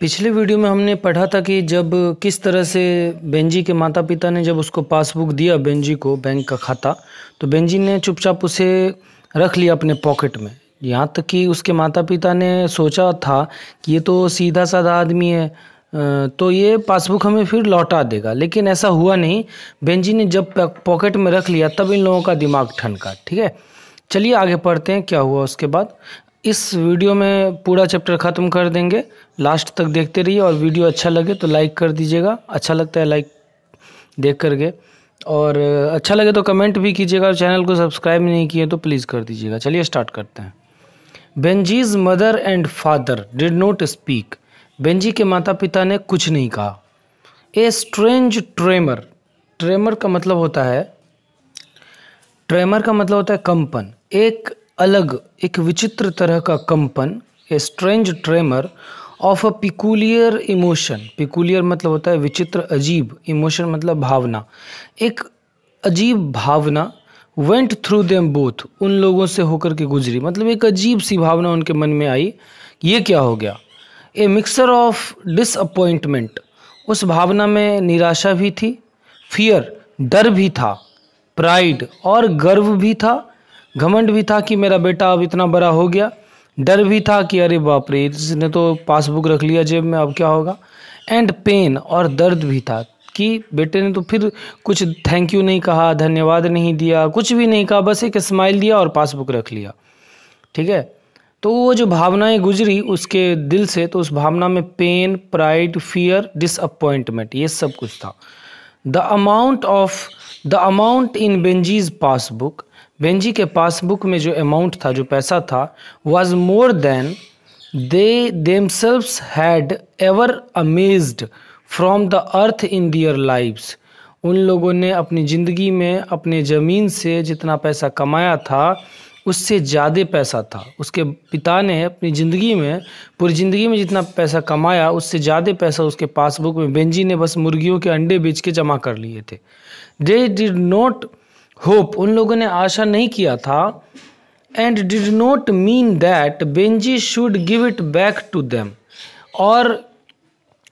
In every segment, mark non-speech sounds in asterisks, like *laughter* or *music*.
पिछले वीडियो में हमने पढ़ा था कि जब किस तरह से बेंजी के माता पिता ने जब उसको पासबुक दिया बेंजी को बैंक का खाता तो बेंजी ने चुपचाप उसे रख लिया अपने पॉकेट में यहाँ तक कि उसके माता पिता ने सोचा था कि ये तो सीधा साधा आदमी है तो ये पासबुक हमें फिर लौटा देगा लेकिन ऐसा हुआ नहीं बेंजी ने जब पॉकेट में रख लिया तब इन लोगों का दिमाग ठनका ठीक है चलिए आगे पढ़ते हैं क्या हुआ उसके बाद इस वीडियो में पूरा चैप्टर ख़त्म कर देंगे लास्ट तक देखते रहिए और वीडियो अच्छा लगे तो लाइक कर दीजिएगा अच्छा लगता है लाइक देख करके और अच्छा लगे तो कमेंट भी कीजिएगा और चैनल को सब्सक्राइब नहीं किए तो प्लीज़ कर दीजिएगा चलिए स्टार्ट करते हैं Benjy's mother and father did not speak Benjy के माता पिता ने कुछ नहीं कहा ए स्ट्रेंज ट्रेमर ट्रेमर का मतलब होता है ट्रेमर का मतलब होता है कंपन एक अलग एक विचित्र तरह का कंपन a strange tremor of a peculiar emotion peculiar मतलब होता है विचित्र अजीब इमोशन मतलब भावना एक अजीब भावना वेंट थ्रू देम बोथ उन लोगों से होकर के गुजरी मतलब एक अजीब सी भावना उनके मन में आई ये क्या हो गया ए मिक्सर ऑफ डिसअपॉइंटमेंट उस भावना में निराशा भी थी फियर डर भी था प्राइड और गर्व भी था घमंड भी था कि मेरा बेटा अब इतना बड़ा हो गया डर भी था कि अरे बाप रे इसने तो पासबुक रख लिया जेब में अब क्या होगा एंड पेन और दर्द भी था कि बेटे ने तो फिर कुछ थैंक यू नहीं कहा धन्यवाद नहीं दिया कुछ भी नहीं कहा बस एक स्माइल दिया और पासबुक रख लिया ठीक है तो वो जो भावनाएं गुजरी उसके दिल से तो उस भावना में पेन प्राइड फियर डिसअपॉइंटमेंट ये सब कुछ था the amount of the amount in Benjy's passbook Benjy के पासबुक में जो अमाउंट था जो पैसा था was more than they themselves had ever amassed from the earth in their lives उन लोगों ने अपनी ज़िंदगी में अपने ज़मीन से जितना पैसा कमाया था उससे ज़्यादा पैसा था उसके पिता ने अपनी ज़िंदगी में पूरी ज़िंदगी में जितना पैसा कमाया उससे ज़्यादा पैसा उसके पासबुक में बेंजी ने बस मुर्गियों के अंडे बेच के जमा कर लिए थे दे डिड नॉट होप उन लोगों ने आशा नहीं किया था and did not mean that Benjy should give it back to them और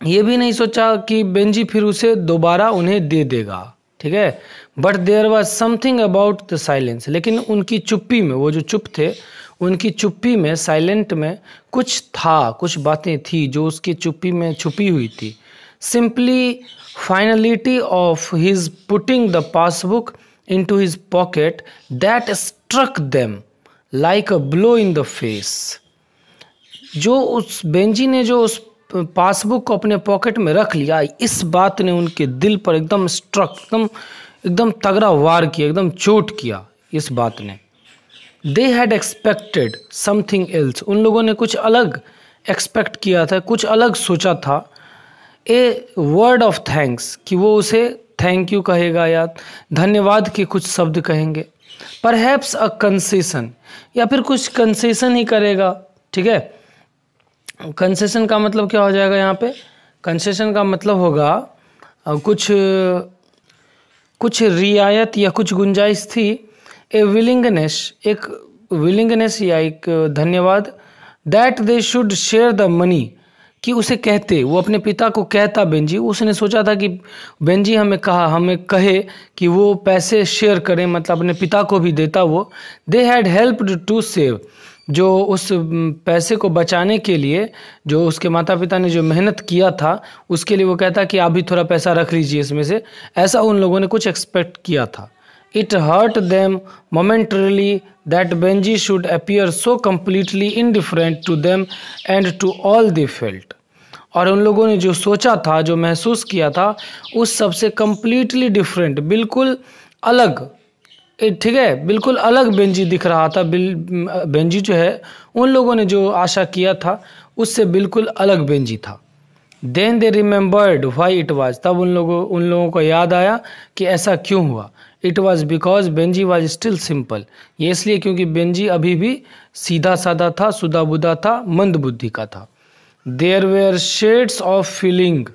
ये भी नहीं सोचा कि बेंजी फिर उसे दोबारा उन्हें दे देगा ठीक है but there was something about the silence लेकिन उनकी चुप्पी में वो जो चुप थे उनकी चुप्पी में साइलेंट में कुछ था कुछ बातें थी जो उसकी चुप्पी में छुपी हुई थी simply finality of his putting the passbook into his pocket that struck them like a blow in the face. जो उस बेंजी ने जो उस पासबुक को अपने पॉकेट में रख लिया इस बात ने उनके दिल पर एकदम स्ट्रक एकदम एकदम तगड़ा वार किया एकदम चोट किया इस बात ने they had expected something else उन लोगों ने कुछ अलग एक्सपेक्ट किया था कुछ अलग सोचा था ए वर्ड ऑफ थैंक्स कि वो उसे थैंक यू कहेगा या धन्यवाद के कुछ शब्द कहेंगे पर हैप्स अ कंसेशन या फिर कुछ कंसेशन ही करेगा ठीक है कंसेशन का मतलब क्या हो जाएगा यहाँ पे कंसेशन का मतलब होगा कुछ कुछ रियायत या कुछ गुंजाइश थी ए विलिंगनेस एक विलिंगनेस या एक धन्यवाद that they should share the money कि उसे कहते वो अपने पिता को कहता बेंजी उसने सोचा था कि बेंजी हमें कहा हमें कहे कि वो पैसे शेयर करें मतलब अपने पिता को भी देता वो they had helped to save जो उस पैसे को बचाने के लिए जो उसके माता पिता ने जो मेहनत किया था उसके लिए वो कहता कि आप भी थोड़ा पैसा रख लीजिए इसमें से ऐसा उन लोगों ने कुछ एक्सपेक्ट किया था it hurt them momentarily that Benjy should appear so completely indifferent to them and to all they felt और उन लोगों ने जो सोचा था जो महसूस किया था उस सब से कम्प्लीटली डिफरेंट बिल्कुल अलग ठीक है बिल्कुल अलग बेंजी दिख रहा था बिल बेंजी जो है उन लोगों ने जो आशा किया था उससे बिल्कुल अलग बेंजी था then they remembered why it was तब उन लोगों उन लोगों को याद आया कि ऐसा क्यों हुआ it was because Benjy was still simple ये इसलिए क्योंकि बेंजी अभी भी सीधा साधा था सुदाबुदा था मंद बुद्धि का था there were shades of feeling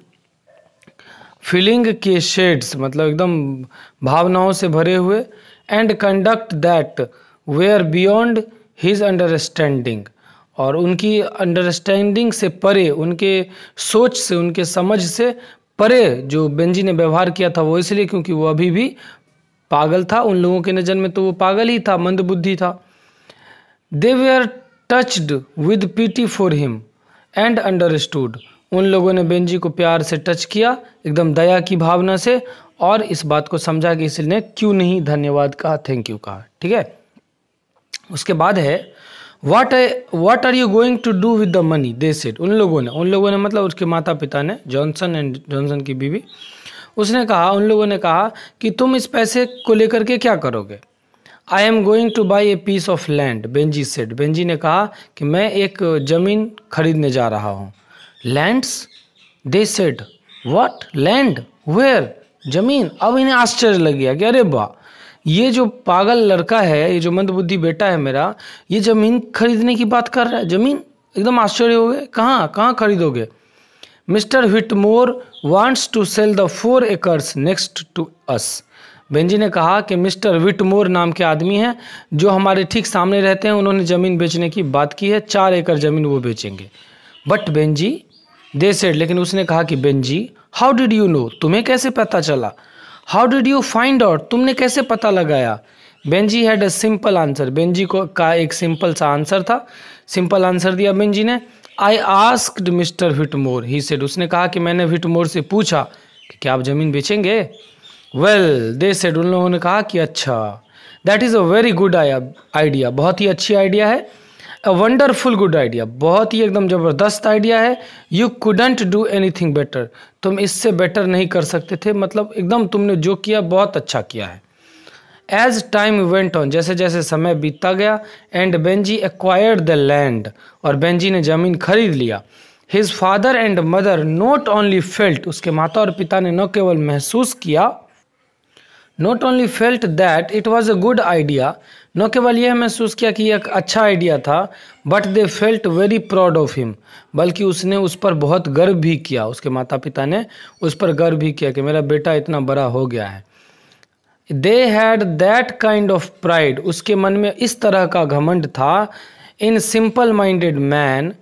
feeling के शेड्स मतलब एकदम भावनाओं से भरे हुए and conduct that were beyond his understanding और उनकी अंडरस्टैंडिंग से परे उनके सोच से उनके समझ से परे जो बेंजी ने व्यवहार किया था वो इसलिए क्योंकि वो अभी भी पागल था उन लोगों के नज़र में तो वो पागल ही था मंदबुद्धि था दे वे are touched with pity for him and understood उन लोगों ने बेंजी को प्यार से टच किया एकदम दया की भावना से और इस बात को समझा कि इसने क्यों नहीं धन्यवाद कहा थैंक यू कहा ठीक है उसके बाद है what what are you going to do with the money they said उन लोगों ने उन लोगों ने मतलब उसके माता पिता ने जॉनसन एंड जॉनसन की बीवी उसने कहा उन लोगों ने कहा कि तुम इस पैसे को लेकर के क्या करोगे I am going to buy a piece of land Benjy said Benjy ने कहा कि मैं एक ज़मीन खरीदने जा रहा हूँ lands they said what land where जमीन अब इन्हें आश्चर्य लग गया कि अरे वाह ये जो पागल लड़का है ये जो मंदबुद्धि बेटा है मेरा ये ज़मीन खरीदने की बात कर रहा है ज़मीन एकदम आश्चर्य हो गए कहाँ कहाँ खरीदोगे mister Whitmore wants to sell the four acres next to us Benjy ने कहा कि मिस्टर विटमोर नाम के आदमी हैं जो हमारे ठीक सामने रहते हैं उन्होंने ज़मीन बेचने की बात की है चार एकड़ ज़मीन वो बेचेंगे बट बेंजी दे सेड लेकिन उसने कहा कि Benjy how did you know तुम्हें कैसे पता चला how did you find out तुमने कैसे पता लगाया Benjy had a simple answer Benjy को का एक सिंपल सा आंसर था सिंपल आंसर दिया बेंजी ने I asked mister Whitmore he said उसने कहा कि मैंने विटमोर से पूछा कि क्या आप ज़मीन बेचेंगे वेल दे सेड उन लोगों ने कहा कि अच्छा that is a very good idea बहुत ही अच्छी आइडिया है अ वंडरफुल गुड आइडिया बहुत ही एकदम ज़बरदस्त आइडिया है you couldn't do anything better तुम इससे बेटर नहीं कर सकते थे मतलब एकदम तुमने जो किया बहुत अच्छा किया है एज टाइम वेंट ऑन जैसे जैसे समय बीतता गया and Benjy acquired the land और बेंजी ने ज़मीन खरीद लिया his father and mother not only felt उसके माता और पिता ने न केवल महसूस किया not only felt that it was a good idea न केवल यह महसूस किया कि यह एक अच्छा आइडिया था but they felt very proud of him बल्कि उसने उस पर बहुत गर्व भी किया उसके माता पिता ने उस पर गर्व भी किया कि मेरा बेटा इतना बड़ा हो गया है they had that kind of pride उसके मन में इस तरह का घमंड था in simple minded man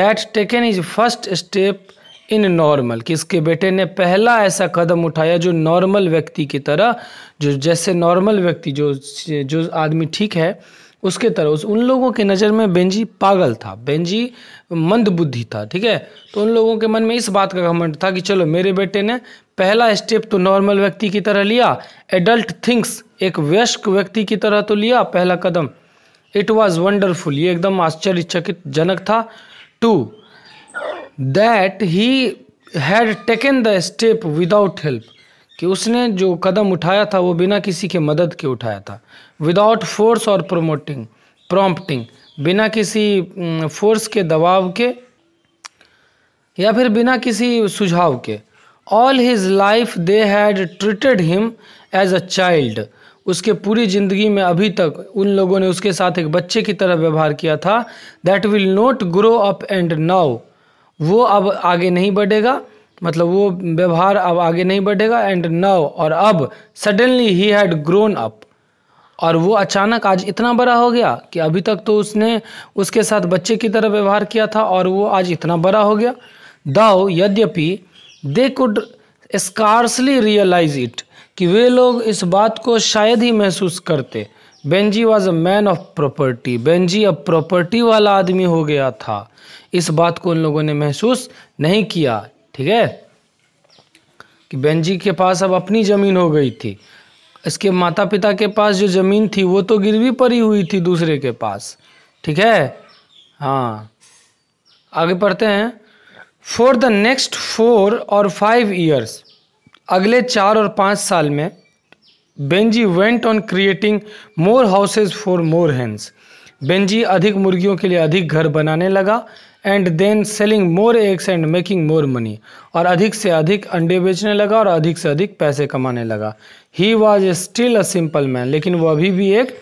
that taken his first step in normal कि इसके बेटे ने पहला ऐसा कदम उठाया जो नॉर्मल व्यक्ति की तरह जो जैसे नॉर्मल व्यक्ति जो जो आदमी ठीक है उसके तरह उस उन लोगों के नज़र में बेंजी पागल था बेंजी मंदबुद्धि था ठीक है तो उन लोगों के मन में इस बात का घमंड था कि चलो मेरे बेटे ने पहला स्टेप तो नॉर्मल व्यक्ति की तरह लिया एडल्ट थिंग्स एक वयस्क व्यक्ति की तरह तो लिया पहला कदम इट वॉज वंडरफुल ये एकदम आश्चर्यचकित जनक था too that he had taken the step without help कि उसने जो कदम उठाया था वो बिना किसी के मदद के उठाया था विदाउट फोर्स और प्रोमोटिंग प्रॉम्प्टिंग बिना किसी फोर्स के दबाव के या फिर बिना किसी सुझाव के all his life they had treated him as a child उसके पूरी ज़िंदगी में अभी तक उन लोगों ने उसके साथ एक बच्चे की तरह व्यवहार किया था that will not grow up and now वो अब आगे नहीं बढ़ेगा मतलब वो व्यवहार अब आगे नहीं बढ़ेगा एंड नव और अब suddenly he had grown up और वो अचानक आज इतना बड़ा हो गया कि अभी तक तो उसने उसके साथ बच्चे की तरह व्यवहार किया था और वो आज इतना बड़ा हो गया दाओ यद्यपि they could scarcely realise it कि वे लोग इस बात को शायद ही महसूस करते Benjy was a man of property Benjy अब प्रॉपर्टी वाला आदमी हो गया था इस बात को उन लोगों ने महसूस नहीं किया ठीक है कि बेंजी के पास अब अपनी ज़मीन हो गई थी इसके माता पिता के पास जो ज़मीन थी वो तो गिरवी पड़ी हुई थी दूसरे के पास ठीक है हाँ आगे पढ़ते हैं फॉर द नेक्स्ट फोर और फाइव ईयर्स अगले चार और पाँच साल में Benjy went on creating more houses for more hens Benjy अधिक मुर्गियों के लिए अधिक घर बनाने लगा and then selling more eggs and making more money और अधिक से अधिक अंडे बेचने लगा और अधिक से अधिक पैसे कमाने लगा he was still a simple man लेकिन वो अभी भी एक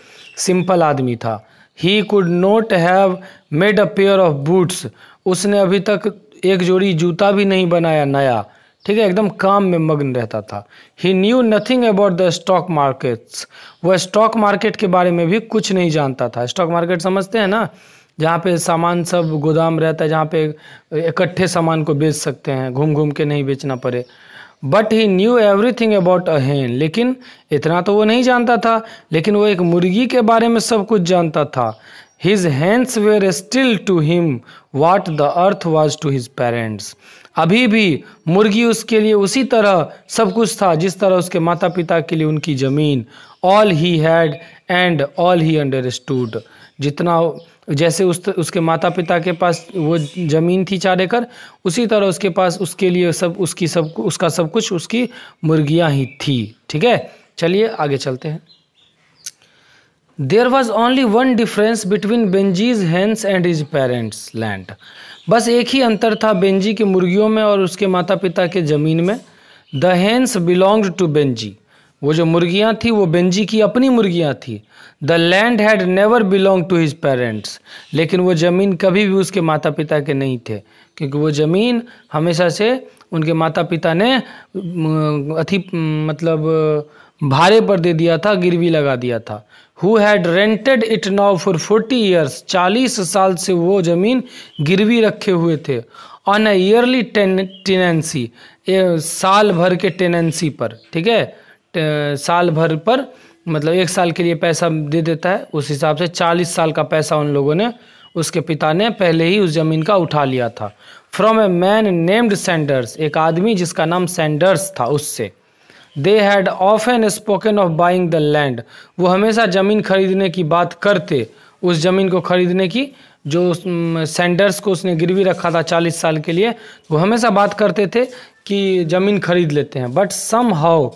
सिंपल आदमी था he could not have made a pair of boots उसने अभी तक एक जोड़ी जूता भी नहीं बनाया नया ठीक है एकदम काम में मग्न रहता था he knew nothing about the stock markets वह स्टॉक मार्केट के बारे में भी कुछ नहीं जानता था स्टॉक मार्केट समझते हैं ना जहाँ पे सामान सब गोदाम रहता है जहाँ पे इकट्ठे सामान को बेच सकते हैं घूम घूम के नहीं बेचना पड़े but he knew everything about a hen लेकिन इतना तो वो नहीं जानता था लेकिन वो एक मुर्गी के बारे में सब कुछ जानता था his hens were still to him what the earth was to his parents अभी भी मुर्गी उसके लिए उसी तरह सब कुछ था जिस तरह उसके माता पिता के लिए उनकी ज़मीन all he had and all he understood जितना जैसे उस उसके माता पिता के पास वो ज़मीन थी चार एकड़ उसी तरह उसके पास उसके लिए सब उसकी सब उसका सब कुछ उसकी मुर्गियाँ ही थी ठीक है चलिए आगे चलते हैं there was only one difference between Benjy's hens and his parents land बस एक ही अंतर था बेंजी के मुर्गियों में और उसके माता पिता के ज़मीन में the hens belonged to Benjy वो जो मुर्गियाँ थी वो बेंजी की अपनी मुर्गियाँ थी the land had never belong to his parents लेकिन वो ज़मीन कभी भी उसके माता पिता के नहीं थे क्योंकि वो ज़मीन हमेशा से उनके माता पिता ने अति मतलब भाड़े पर दे दिया था गिरवी लगा दिया था who had rented it now for forty years चालीस साल से वो ज़मीन गिरवी रखे हुए थे ऑन अ ईयरली टेनेंसी साल भर के टेनेंसी पर ठीक है साल भर पर मतलब एक साल के लिए पैसा दे देता है उस हिसाब से चालीस साल का पैसा उन लोगों ने उसके पिता ने पहले ही उस ज़मीन का उठा लिया था from a man named Sanders एक आदमी जिसका नाम सेंडर्स था उससे they had often spoken of buying the land वो हमेशा ज़मीन खरीदने की बात करते उस ज़मीन को खरीदने की जो सेंडर्स को उसने गिरवी रखा था चालीस साल के लिए वो हमेशा बात करते थे कि ज़मीन खरीद लेते हैं but somehow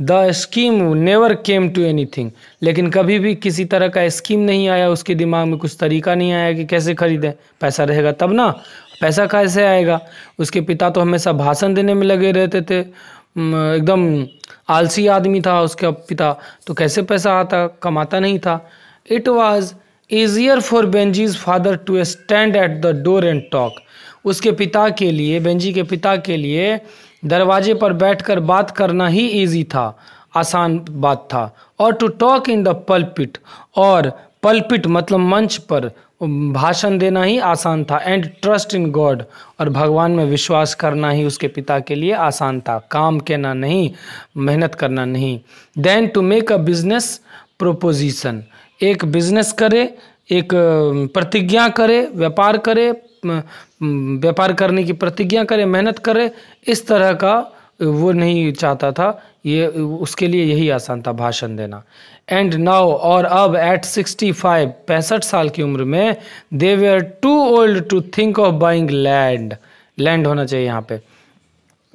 the scheme never came to anything लेकिन कभी भी किसी तरह का स्कीम नहीं आया उसके दिमाग में कुछ तरीका नहीं आया कि कैसे खरीदें पैसा रहेगा तब ना पैसा कैसे आएगा उसके पिता तो हमेशा भाषण देने में लगे रहते थे एकदम आलसी आदमी था उसका पिता तो कैसे पैसा आता कमाता नहीं था it was easier for Benjy's father to stand at the door and talk उसके पिता के लिए बेंजी के पिता के लिए दरवाजे पर बैठकर बात करना ही इजी था आसान बात था और to talk in the pulpit और पल्पिट मतलब मंच पर भाषण देना ही आसान था एंड ट्रस्ट इन गॉड और भगवान में विश्वास करना ही उसके पिता के लिए आसान था काम कहना नहीं मेहनत करना नहीं than to make a business proposition एक बिजनेस करे एक प्रतिज्ञा करे व्यापार करे व्यापार करने की प्रतिज्ञा करे मेहनत करे इस तरह का वो नहीं चाहता था ये उसके लिए यही आसान था भाषण देना एंड नाउ और अब एट सिक्सटी फाइव पैंसठ साल की उम्र में they were too old to think of buying land land होना चाहिए यहाँ पे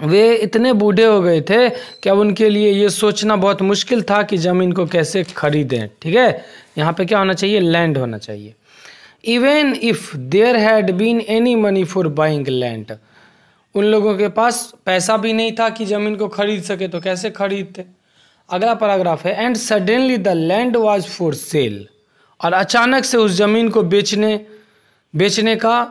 वे इतने बूढ़े हो गए थे कि अब उनके लिए ये सोचना बहुत मुश्किल था कि ज़मीन को कैसे खरीदें ठीक है यहाँ पे क्या होना चाहिए लैंड होना चाहिए even if there had been any money for buying land उन लोगों के पास पैसा भी नहीं था कि ज़मीन को खरीद सके तो कैसे खरीदते अगला पैराग्राफ है and suddenly the land was for sale और अचानक से उस ज़मीन को बेचने बेचने का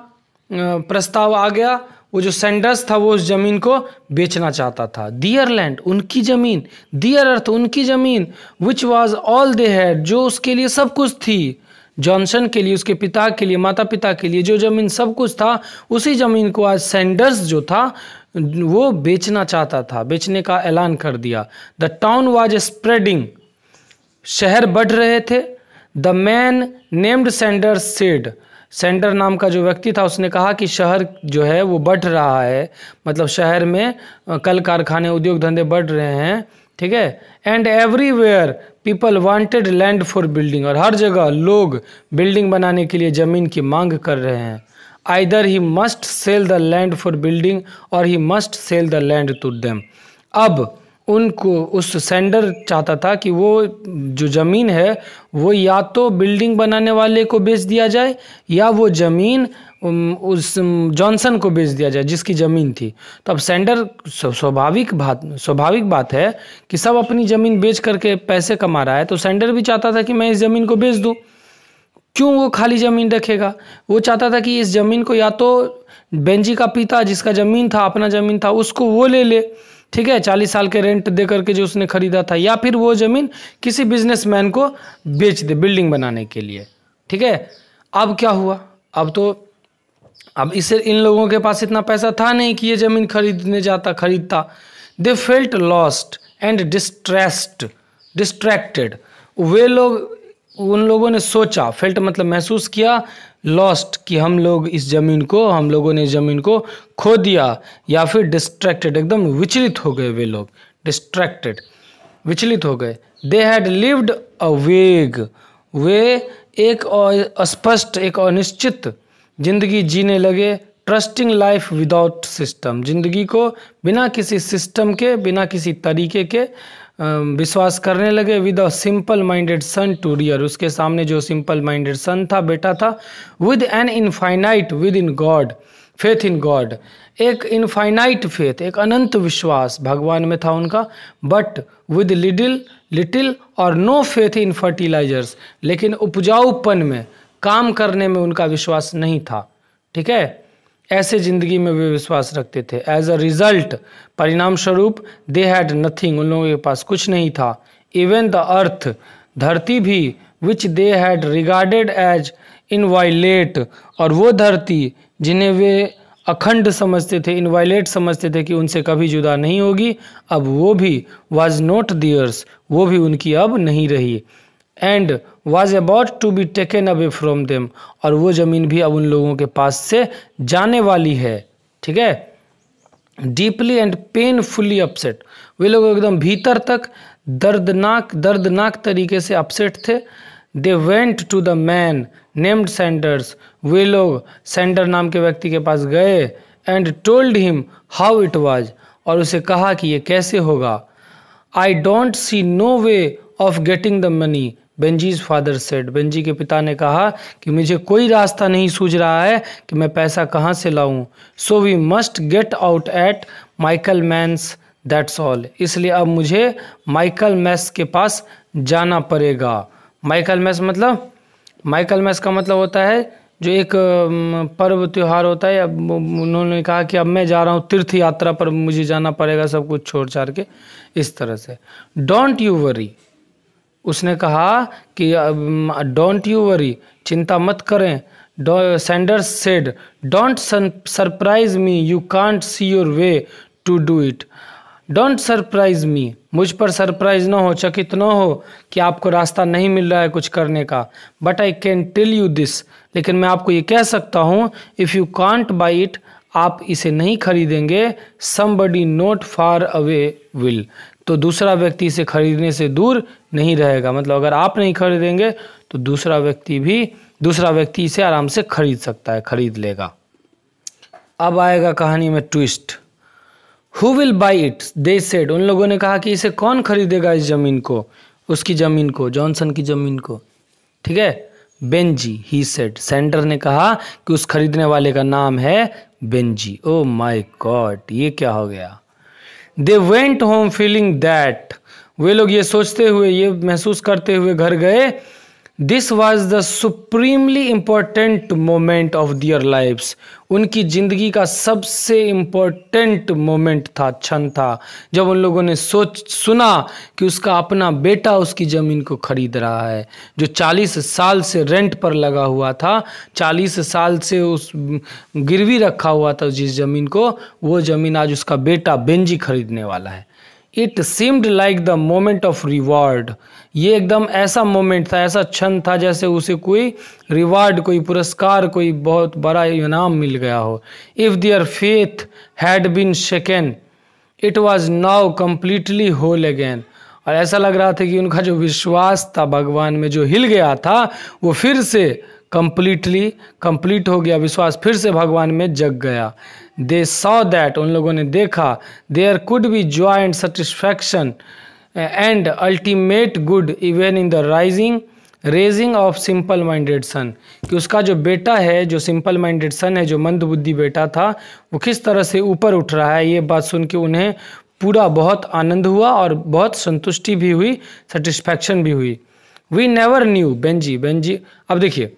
प्रस्ताव आ गया वो जो सेंडर्स था वो उस ज़मीन को बेचना चाहता था दियर लैंड उनकी ज़मीन दियर अर्थ उनकी ज़मीन which was all they had जो उसके लिए सब कुछ थी जॉनसन के लिए उसके पिता के लिए माता पिता के लिए जो ज़मीन सब कुछ था उसी ज़मीन को आज सैंडर्स जो था वो बेचना चाहता था बेचने का ऐलान कर दिया द टाउन वॉज स्प्रेडिंग शहर बढ़ रहे थे the man named Sander said Sander नाम का जो व्यक्ति था उसने कहा कि शहर जो है वो बढ़ रहा है मतलब शहर में कल कारखाने उद्योग धंधे बढ़ रहे हैं ठीक है and everywhere people wanted land for building और हर जगह लोग बिल्डिंग बनाने के लिए ज़मीन की मांग कर रहे हैं either he must sell the land for building और he must sell the land to them अब उनको उस सेंडर चाहता था कि वो जो ज़मीन है वो या तो बिल्डिंग बनाने वाले को बेच दिया जाए या वो ज़मीन उस जॉनसन को बेच दिया जाए जिसकी ज़मीन थी तो अब सेंडर स्वाभाविक बात स्वाभाविक बात है कि सब अपनी ज़मीन बेच करके पैसे कमा रहा है तो सेंडर भी चाहता था कि मैं इस ज़मीन को बेच दूँ क्यों वो खाली ज़मीन रखेगा वो चाहता था कि इस ज़मीन को या तो बेंजी का पिता जिसका ज़मीन था अपना ज़मीन था उसको वो ले ले ठीक है चालीस साल के रेंट दे करके जो उसने खरीदा था या फिर वो ज़मीन किसी बिजनेसमैन को बेच दे बिल्डिंग बनाने के लिए ठीक है अब क्या हुआ अब तो अब इसे इन लोगों के पास इतना पैसा था नहीं कि ये ज़मीन खरीदने जाता खरीदता they felt lost and distressed distracted वे लोग उन लोगों ने सोचा फेल्ट मतलब महसूस किया लॉस्ट कि हम लोग इस ज़मीन को हम लोगों ने ज़मीन को खो दिया या फिर डिस्ट्रैक्टेड एकदम विचलित हो गए वे लोग डिस्ट्रैक्टेड विचलित हो गए दे हैड लिव्ड अ वेग वे एक अस्पष्ट एक अनिश्चित जिंदगी जीने लगे ट्रस्टिंग लाइफ विदाउट सिस्टम जिंदगी को बिना किसी सिस्टम के बिना किसी तरीके के विश्वास करने लगे with a simple minded son to rear उसके सामने जो सिंपल माइंडेड सन था बेटा था with an infinite with in God faith in God एक इनफाइनाइट फेथ एक अनंत विश्वास भगवान में था उनका बट विद लिटिल लिटिल और नो फेथ इन फर्टिलाइजर्स लेकिन उपजाऊपन में काम करने में उनका विश्वास नहीं था ठीक है ऐसे ज़िंदगी में वे विश्वास रखते थे एज अ रिजल्ट परिणाम स्वरूप दे हैड नथिंग उन लोगों के पास कुछ नहीं था इवन द अर्थ धरती भी which they had regarded as inviolate और वो धरती जिन्हें वे अखंड समझते थे वायलेट समझते थे कि उनसे कभी जुदा नहीं होगी अब वो भी वाज नॉट दियर्स वो भी उनकी अब नहीं रही and was about to be taken away from them और वो ज़मीन भी अब उन लोगों के पास से जाने वाली है ठीक है डीपली एंड पेनफुली अपसेट वे लोग एकदम भीतर तक दर्दनाक दर्दनाक तरीके से अपसेट थे they went to the man named Sanders वे लोग सेंडर नाम के व्यक्ति के पास गए and told him how it was और उसे कहा कि ये कैसे होगा I don't see no way of getting the money Benjy's father said Benjy के पिता ने कहा कि मुझे कोई रास्ता नहीं सूझ रहा है कि मैं पैसा कहाँ से लाऊं so we must get out at Michaelmas that's all इसलिए अब मुझे माइकल मैस के पास जाना पड़ेगा माइकल मैस मतलब माइकल मैस का मतलब होता है जो एक पर्व त्यौहार होता है अब उन्होंने कहा कि अब मैं जा रहा हूँ तीर्थ यात्रा पर मुझे जाना पड़ेगा सब कुछ छोड़ छाड़ के इस तरह से डोंट यू वरी उसने कहा कि डोंट यू वरी चिंता मत करें Sanders said don't surprise me you can't see your way to do it don't surprise me मुझ पर सरप्राइज ना हो चकित ना हो कि आपको रास्ता नहीं मिल रहा है कुछ करने का but I can tell you this लेकिन मैं आपको ये कह सकता हूँ if you can't buy it आप इसे नहीं खरीदेंगे somebody not far away will तो दूसरा व्यक्ति इसे खरीदने से दूर नहीं रहेगा मतलब अगर आप नहीं खरीदेंगे तो दूसरा व्यक्ति भी दूसरा व्यक्ति इसे आराम से खरीद सकता है खरीद लेगा अब आएगा कहानी में twist who will buy it they said उन लोगों ने कहा कि इसे कौन खरीदेगा इस ज़मीन को उसकी ज़मीन को जॉनसन की ज़मीन को ठीक है बेंजी ही सेड सेंटर ने कहा कि उस खरीदने वाले का नाम है बेंजी ओ माई गॉड ये क्या हो गया they went home feeling that वे लोग ये सोचते हुए ये महसूस करते हुए घर गए this was the supremely important moment of their lives उनकी ज़िंदगी का सबसे इम्पोर्टेंट मोमेंट था क्षण था जब उन लोगों ने सोच सुना कि उसका अपना बेटा उसकी ज़मीन को खरीद रहा है जो 40 साल से रेंट पर लगा हुआ था 40 साल से उस गिरवी रखा हुआ था जिस ज़मीन को वो ज़मीन आज उसका बेटा बेंजी खरीदने वाला है it seemed like the moment of reward ये एकदम ऐसा मोमेंट था ऐसा क्षण था जैसे उसे कोई रिवार्ड कोई पुरस्कार कोई बहुत बड़ा इनाम मिल गया हो if their faith had been shaken it was now completely whole again और ऐसा लग रहा था कि उनका जो विश्वास था भगवान में जो हिल गया था वो फिर से कम्प्लीटली कम्प्लीट हो गया विश्वास फिर से भगवान में जग गया दे सॉ दैट उन लोगों ने देखा there could be joy and satisfaction and ultimate good even in the rising raising of simple minded son कि उसका जो बेटा है जो सिंपल माइंडेड सन है जो मंदबुद्धि बेटा था वो किस तरह से ऊपर उठ रहा है ये बात सुन के उन्हें पूरा बहुत आनंद हुआ और बहुत संतुष्टि भी हुई सेटिस्फैक्शन भी हुई we never knew Benjy Benjy अब देखिए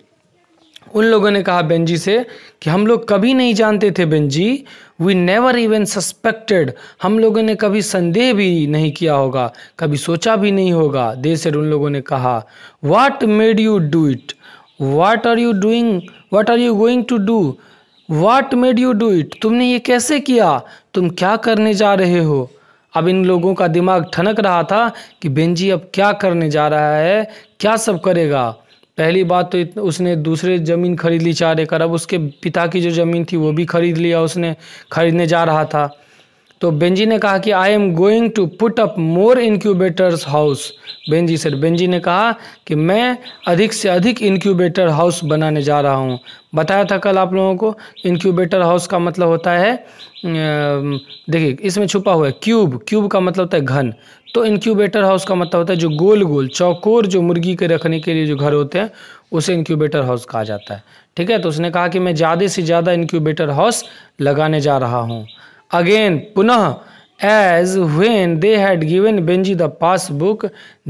उन लोगों ने कहा बेंजी से कि हम लोग कभी नहीं जानते थे Benjy we never even suspected हम लोगों ने कभी संदेह भी नहीं किया होगा कभी सोचा भी नहीं होगा दे से उन लोगों ने कहा what made you do it what are you doing what are you going to do what made you do it तुमने ये कैसे किया तुम क्या करने जा रहे हो अब इन लोगों का दिमाग ठनक रहा था कि बेंजी अब क्या करने जा रहा है क्या सब करेगा पहली बात तो उसने दूसरे ज़मीन खरीद ली चार एकड़ अब उसके पिता की जो ज़मीन थी वो भी खरीद लिया उसने खरीदने जा रहा था तो बेंजी ने कहा कि I am going to put up more incubators house Benjy sir Benjy ने कहा कि मैं अधिक से अधिक इनक्यूबेटर हाउस बनाने जा रहा हूँ बताया था कल आप लोगों को इनक्यूबेटर हाउस का मतलब होता है देखिए इसमें छुपा हुआ है क्यूब क्यूब का मतलब होता है घन तो इनक्यूबेटर हाउस का मतलब होता है जो गोल गोल चौकोर जो मुर्गी के रखने के लिए जो घर होते हैं उसे इनक्यूबेटर हाउस कहा जाता है ठीक है तो उसने कहा कि मैं ज़्यादा से ज़्यादा इनक्यूबेटर हाउस लगाने जा रहा हूँ अगेन पुनः as when they had given Benjy the passbook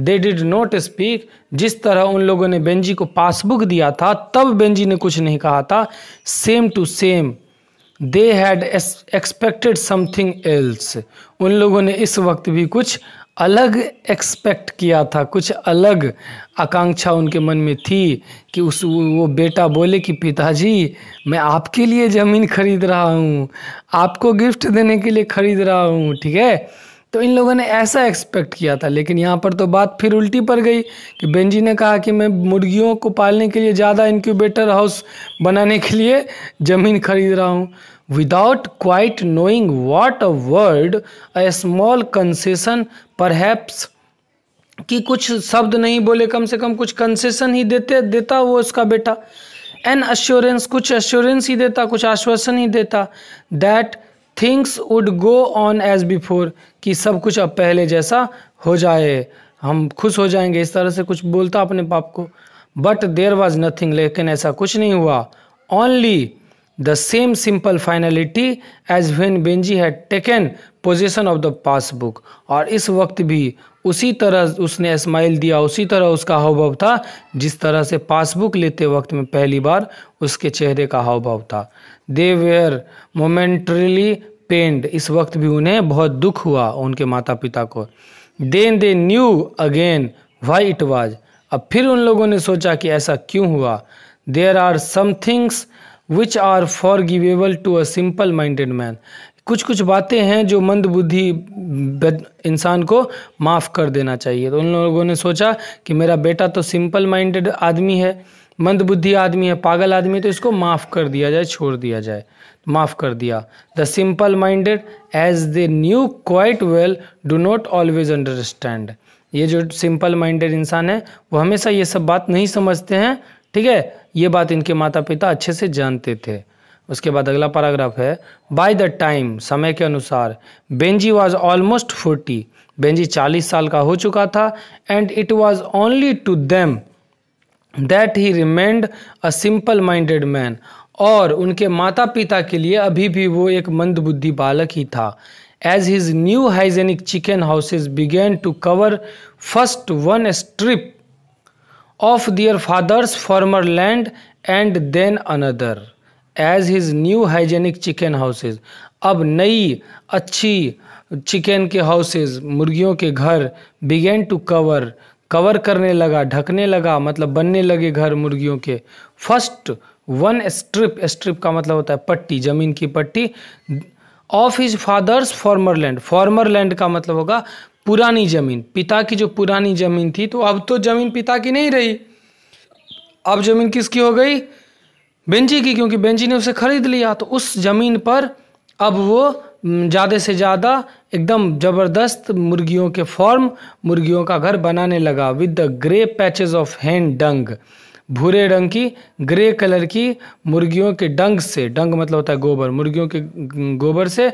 they did not speak जिस तरह उन लोगों ने बेंजी को पासबुक दिया था तब बेंजी ने कुछ नहीं कहा था same to same they had expected something else उन लोगों ने इस वक्त भी कुछ अलग एक्सपेक्ट किया था कुछ अलग आकांक्षा उनके मन में थी कि उस वो बेटा बोले कि पिताजी मैं आपके लिए ज़मीन खरीद रहा हूँ आपको गिफ्ट देने के लिए खरीद रहा हूँ ठीक है तो इन लोगों ने ऐसा एक्सपेक्ट किया था लेकिन यहाँ पर तो बात फिर उल्टी पर गई कि बेंजी ने कहा कि मैं मुर्गियों को पालने के लिए ज़्यादा इनक्यूबेटर हाउस बनाने के लिए ज़मीन खरीद रहा हूँ Without quite knowing what a word, a small concession perhaps कि कुछ शब्द नहीं बोले कम से कम कुछ कंसेशन ही देते देता वो उसका बेटा एन अश्योरेंस कुछ अश्योरेंस ही देता कुछ आश्वासन ही देता that things would go on as before कि सब कुछ अब पहले जैसा हो जाए हम खुश हो जाएंगे इस तरह से कुछ बोलता अपने पाप को बट देर वॉज नथिंग लेकिन ऐसा कुछ नहीं हुआ only the same simple finality as when Benji had taken possession of the passbook और इस वक्त भी उसी तरह उसने स्माइल दिया उसी तरह उसका हावभाव था जिस तरह से पासबुक लेते वक्त में पहली बार उसके चेहरे का हावभाव भाव था दे वेयर मोमेंट्रली पेंड इस वक्त भी उन्हें बहुत दुख हुआ उनके माता पिता को then they knew again why it was अब फिर उन लोगों ने सोचा कि ऐसा क्यों हुआ there are some things which are forgivable to a simple minded man कुछ कुछ बातें हैं जो मंद बुद्धि इंसान को माफ़ कर देना चाहिए तो उन लोगों ने सोचा कि मेरा बेटा तो सिंपल माइंडेड आदमी है मंद बुद्धि आदमी है पागल आदमी है तो इसको माफ़ कर दिया जाए छोड़ दिया जाए माफ़ कर दिया the simple minded as they knew quite well do not always understand ये जो सिंपल माइंडेड इंसान है वो हमेशा ये सब बात नहीं समझते हैं ठीक है ये बात इनके माता पिता अच्छे से जानते थे उसके बाद अगला पैराग्राफ है बाय द टाइम समय के अनुसार Benjy was almost forty Benjy चालीस साल का हो चुका था and it was only to them that he remained a simple minded man और उनके माता पिता के लिए अभी भी वो एक मंदबुद्धि बालक ही था as his new hygienic chicken houses began to cover first one strip of their father's former land and then another as his new hygienic chicken houses अब नई अच्छी चिकन के हाउसेज मुर्गियों के घर बिगेन टू कवर कवर करने लगा ढकने लगा मतलब बनने लगे घर मुर्गियों के फर्स्ट वन स्ट्रिप स्ट्रिप का मतलब होता है पट्टी जमीन की पट्टी of his father's former land former land का मतलब होगा पुरानी जमीन पिता की जो पुरानी जमीन थी तो अब तो जमीन पिता की नहीं रही अब जमीन किसकी हो गई बेंजी की क्योंकि बेंजी ने उसे खरीद लिया तो उस ज़मीन पर अब वो ज़्यादा से ज़्यादा एकदम ज़बरदस्त मुर्गियों के फॉर्म मुर्गियों का घर बनाने लगा with the grey patches of hen dung भूरे रंग की ग्रे कलर की मुर्गियों के डंग से डंग मतलब होता है गोबर मुर्गियों के गोबर से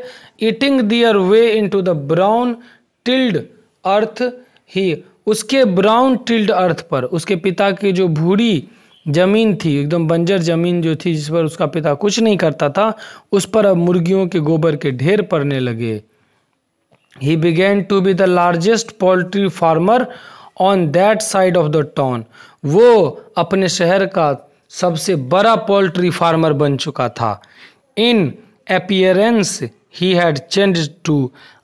eating their way in to the brown tilled earth ही उसके ब्राउन टिल्ड अर्थ पर उसके पिता की जो भूरी जमीन थी एकदम बंजर जमीन जो थी जिस पर उसका पिता कुछ नहीं करता था उस पर अब मुर्गियों के गोबर के ढेर पड़ने लगे he began to be the largest poultry farmer on that side of the town वो अपने शहर का सबसे बड़ा पोल्ट्री फार्मर बन चुका था in appearance he had change too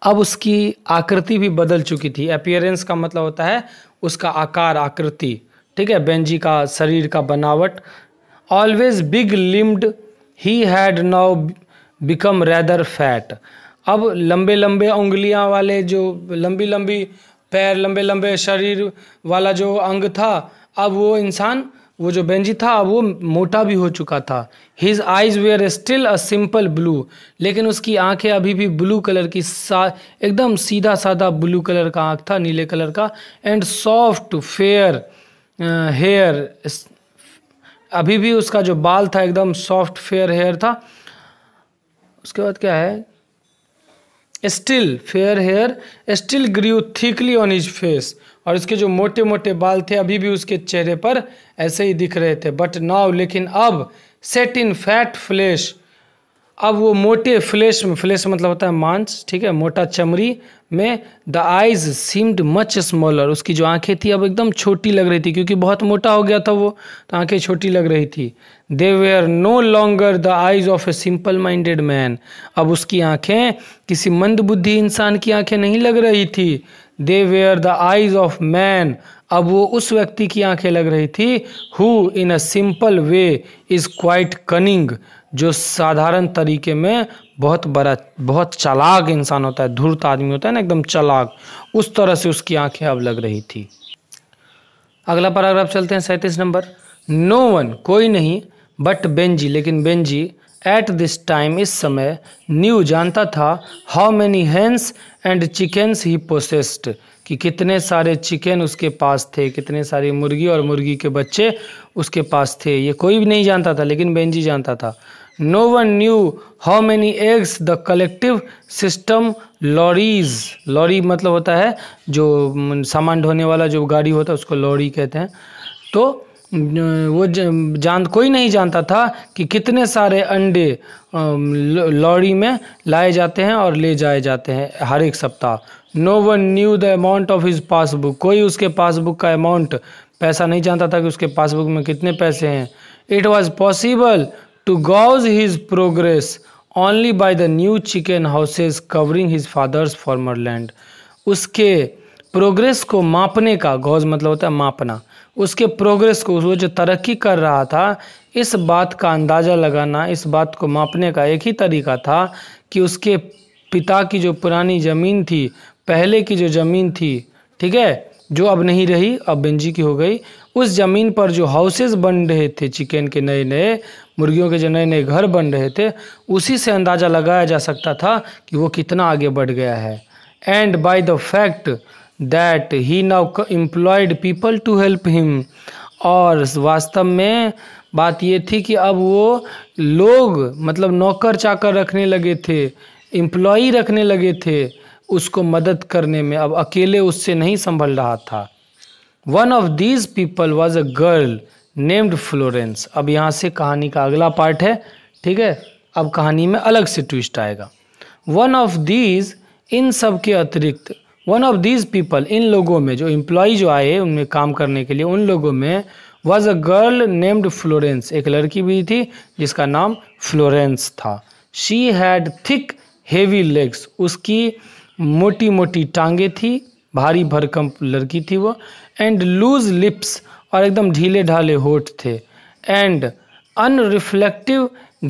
अब उसकी आकृति भी बदल चुकी थी अपियरेंस का मतलब होता है उसका आकार आकृति ठीक है बेंजी का शरीर का बनावट always big limbed he had now become rather fat अब लंबे लंबे उंगलियां वाले जो लंबी लंबी पैर लंबे लंबे शरीर वाला जो अंग था अब वो इंसान वो जो बेंजी था वो मोटा भी हो चुका था his eyes were still a simple blue लेकिन उसकी आंखें अभी भी ब्लू कलर की सा एकदम सीधा साधा ब्लू कलर का आंख था नीले कलर का एंड सॉफ्ट फेयर हेयर अभी भी उसका जो बाल था एकदम सॉफ्ट फेयर हेयर था उसके बाद क्या है still fair hair still grew thickly on his face और उसके जो मोटे मोटे बाल थे अभी भी उसके चेहरे पर ऐसे ही दिख रहे थे बट नाव लेकिन अब सेट इन फैट फ्लैश अब वो मोटे फ्लैश में फ्लैश मतलब होता है मांस ठीक है मोटा चमड़ी में the eyes seemed much smaller उसकी जो आंखें थी अब एकदम छोटी लग रही थी क्योंकि बहुत मोटा हो गया था वो तो आंखें छोटी लग रही थी they were no longer the eyes of a simple minded man अब उसकी आंखें किसी मंद बुद्धि इंसान की आंखें नहीं लग रही थी they were the eyes of man अब वो उस व्यक्ति की आंखें लग रही थी who in a simple way is quite cunning जो साधारण तरीके में बहुत बड़ा बहुत चलाक इंसान होता है धूर्त आदमी होता है ना एकदम चलाक उस तरह से उसकी आंखें अब लग रही थी अगला पैराग्राफ चलते हैं सैंतीस नंबर नो वन कोई नहीं बट बेंजी लेकिन बेंजी एट दिस टाइम इस समय न्यू जानता था how many hens and chickens he possessed कि कितने सारे चिकन उसके पास थे कितने सारे मुर्गी और मुर्गी के बच्चे उसके पास थे ये कोई भी नहीं जानता था लेकिन बेंजी जानता था no one knew how many eggs the collective system lorries lorry मतलब होता है जो सामान ढोने वाला जो गाड़ी होता है उसको लॉरी कहते हैं तो वो जान कोई नहीं जानता था कि कितने सारे अंडे लॉरी में लाए जाते हैं और ले जाए जाते हैं हर एक सप्ताह no one knew the amount of his passbook कोई उसके पासबुक का अमाउंट पैसा नहीं जानता था कि उसके पासबुक में कितने पैसे हैं it was possible to gauge his progress only by the new chicken houses covering his father's former land उसके प्रोग्रेस को मापने का गौज मतलब होता है मापना उसके प्रोग्रेस को वो जो तरक्की कर रहा था इस बात का अंदाज़ा लगाना इस बात को मापने का एक ही तरीका था कि उसके पिता की जो पुरानी ज़मीन थी पहले की जो ज़मीन थी ठीक है जो अब नहीं रही अब बेंजी की हो गई उस ज़मीन पर जो हाउसेज बन रहे थे चिकन के नए नए मुर्गियों के जो नए नए घर बन रहे थे उसी से अंदाज़ा लगाया जा सकता था कि वो कितना आगे बढ़ गया है and by the fact that he now employed people to help him और वास्तव में बात ये थी कि अब वो लोग मतलब नौकर चाकर रखने लगे थे एम्प्लॉई रखने लगे थे उसको मदद करने में अब अकेले उससे नहीं संभल रहा था one of these people was a girl named Florence अब यहाँ से कहानी का अगला पार्ट है ठीक है अब कहानी में अलग से ट्विस्ट आएगा वन ऑफ दीज इन सब के अतिरिक्त वन ऑफ दीज पीपल इन लोगों में जो एम्प्लॉय जो आए उनमें काम करने के लिए उन लोगों में was a girl named Florence एक लड़की भी थी जिसका नाम फ्लोरेंस था she had thick heavy legs उसकी मोटी मोटी टांगे थी भारी भरकम लड़की थी वो एंड लूज लिप्स और एकदम ढीले ढाले होठ थे एंड अनरिफ्लेक्टिव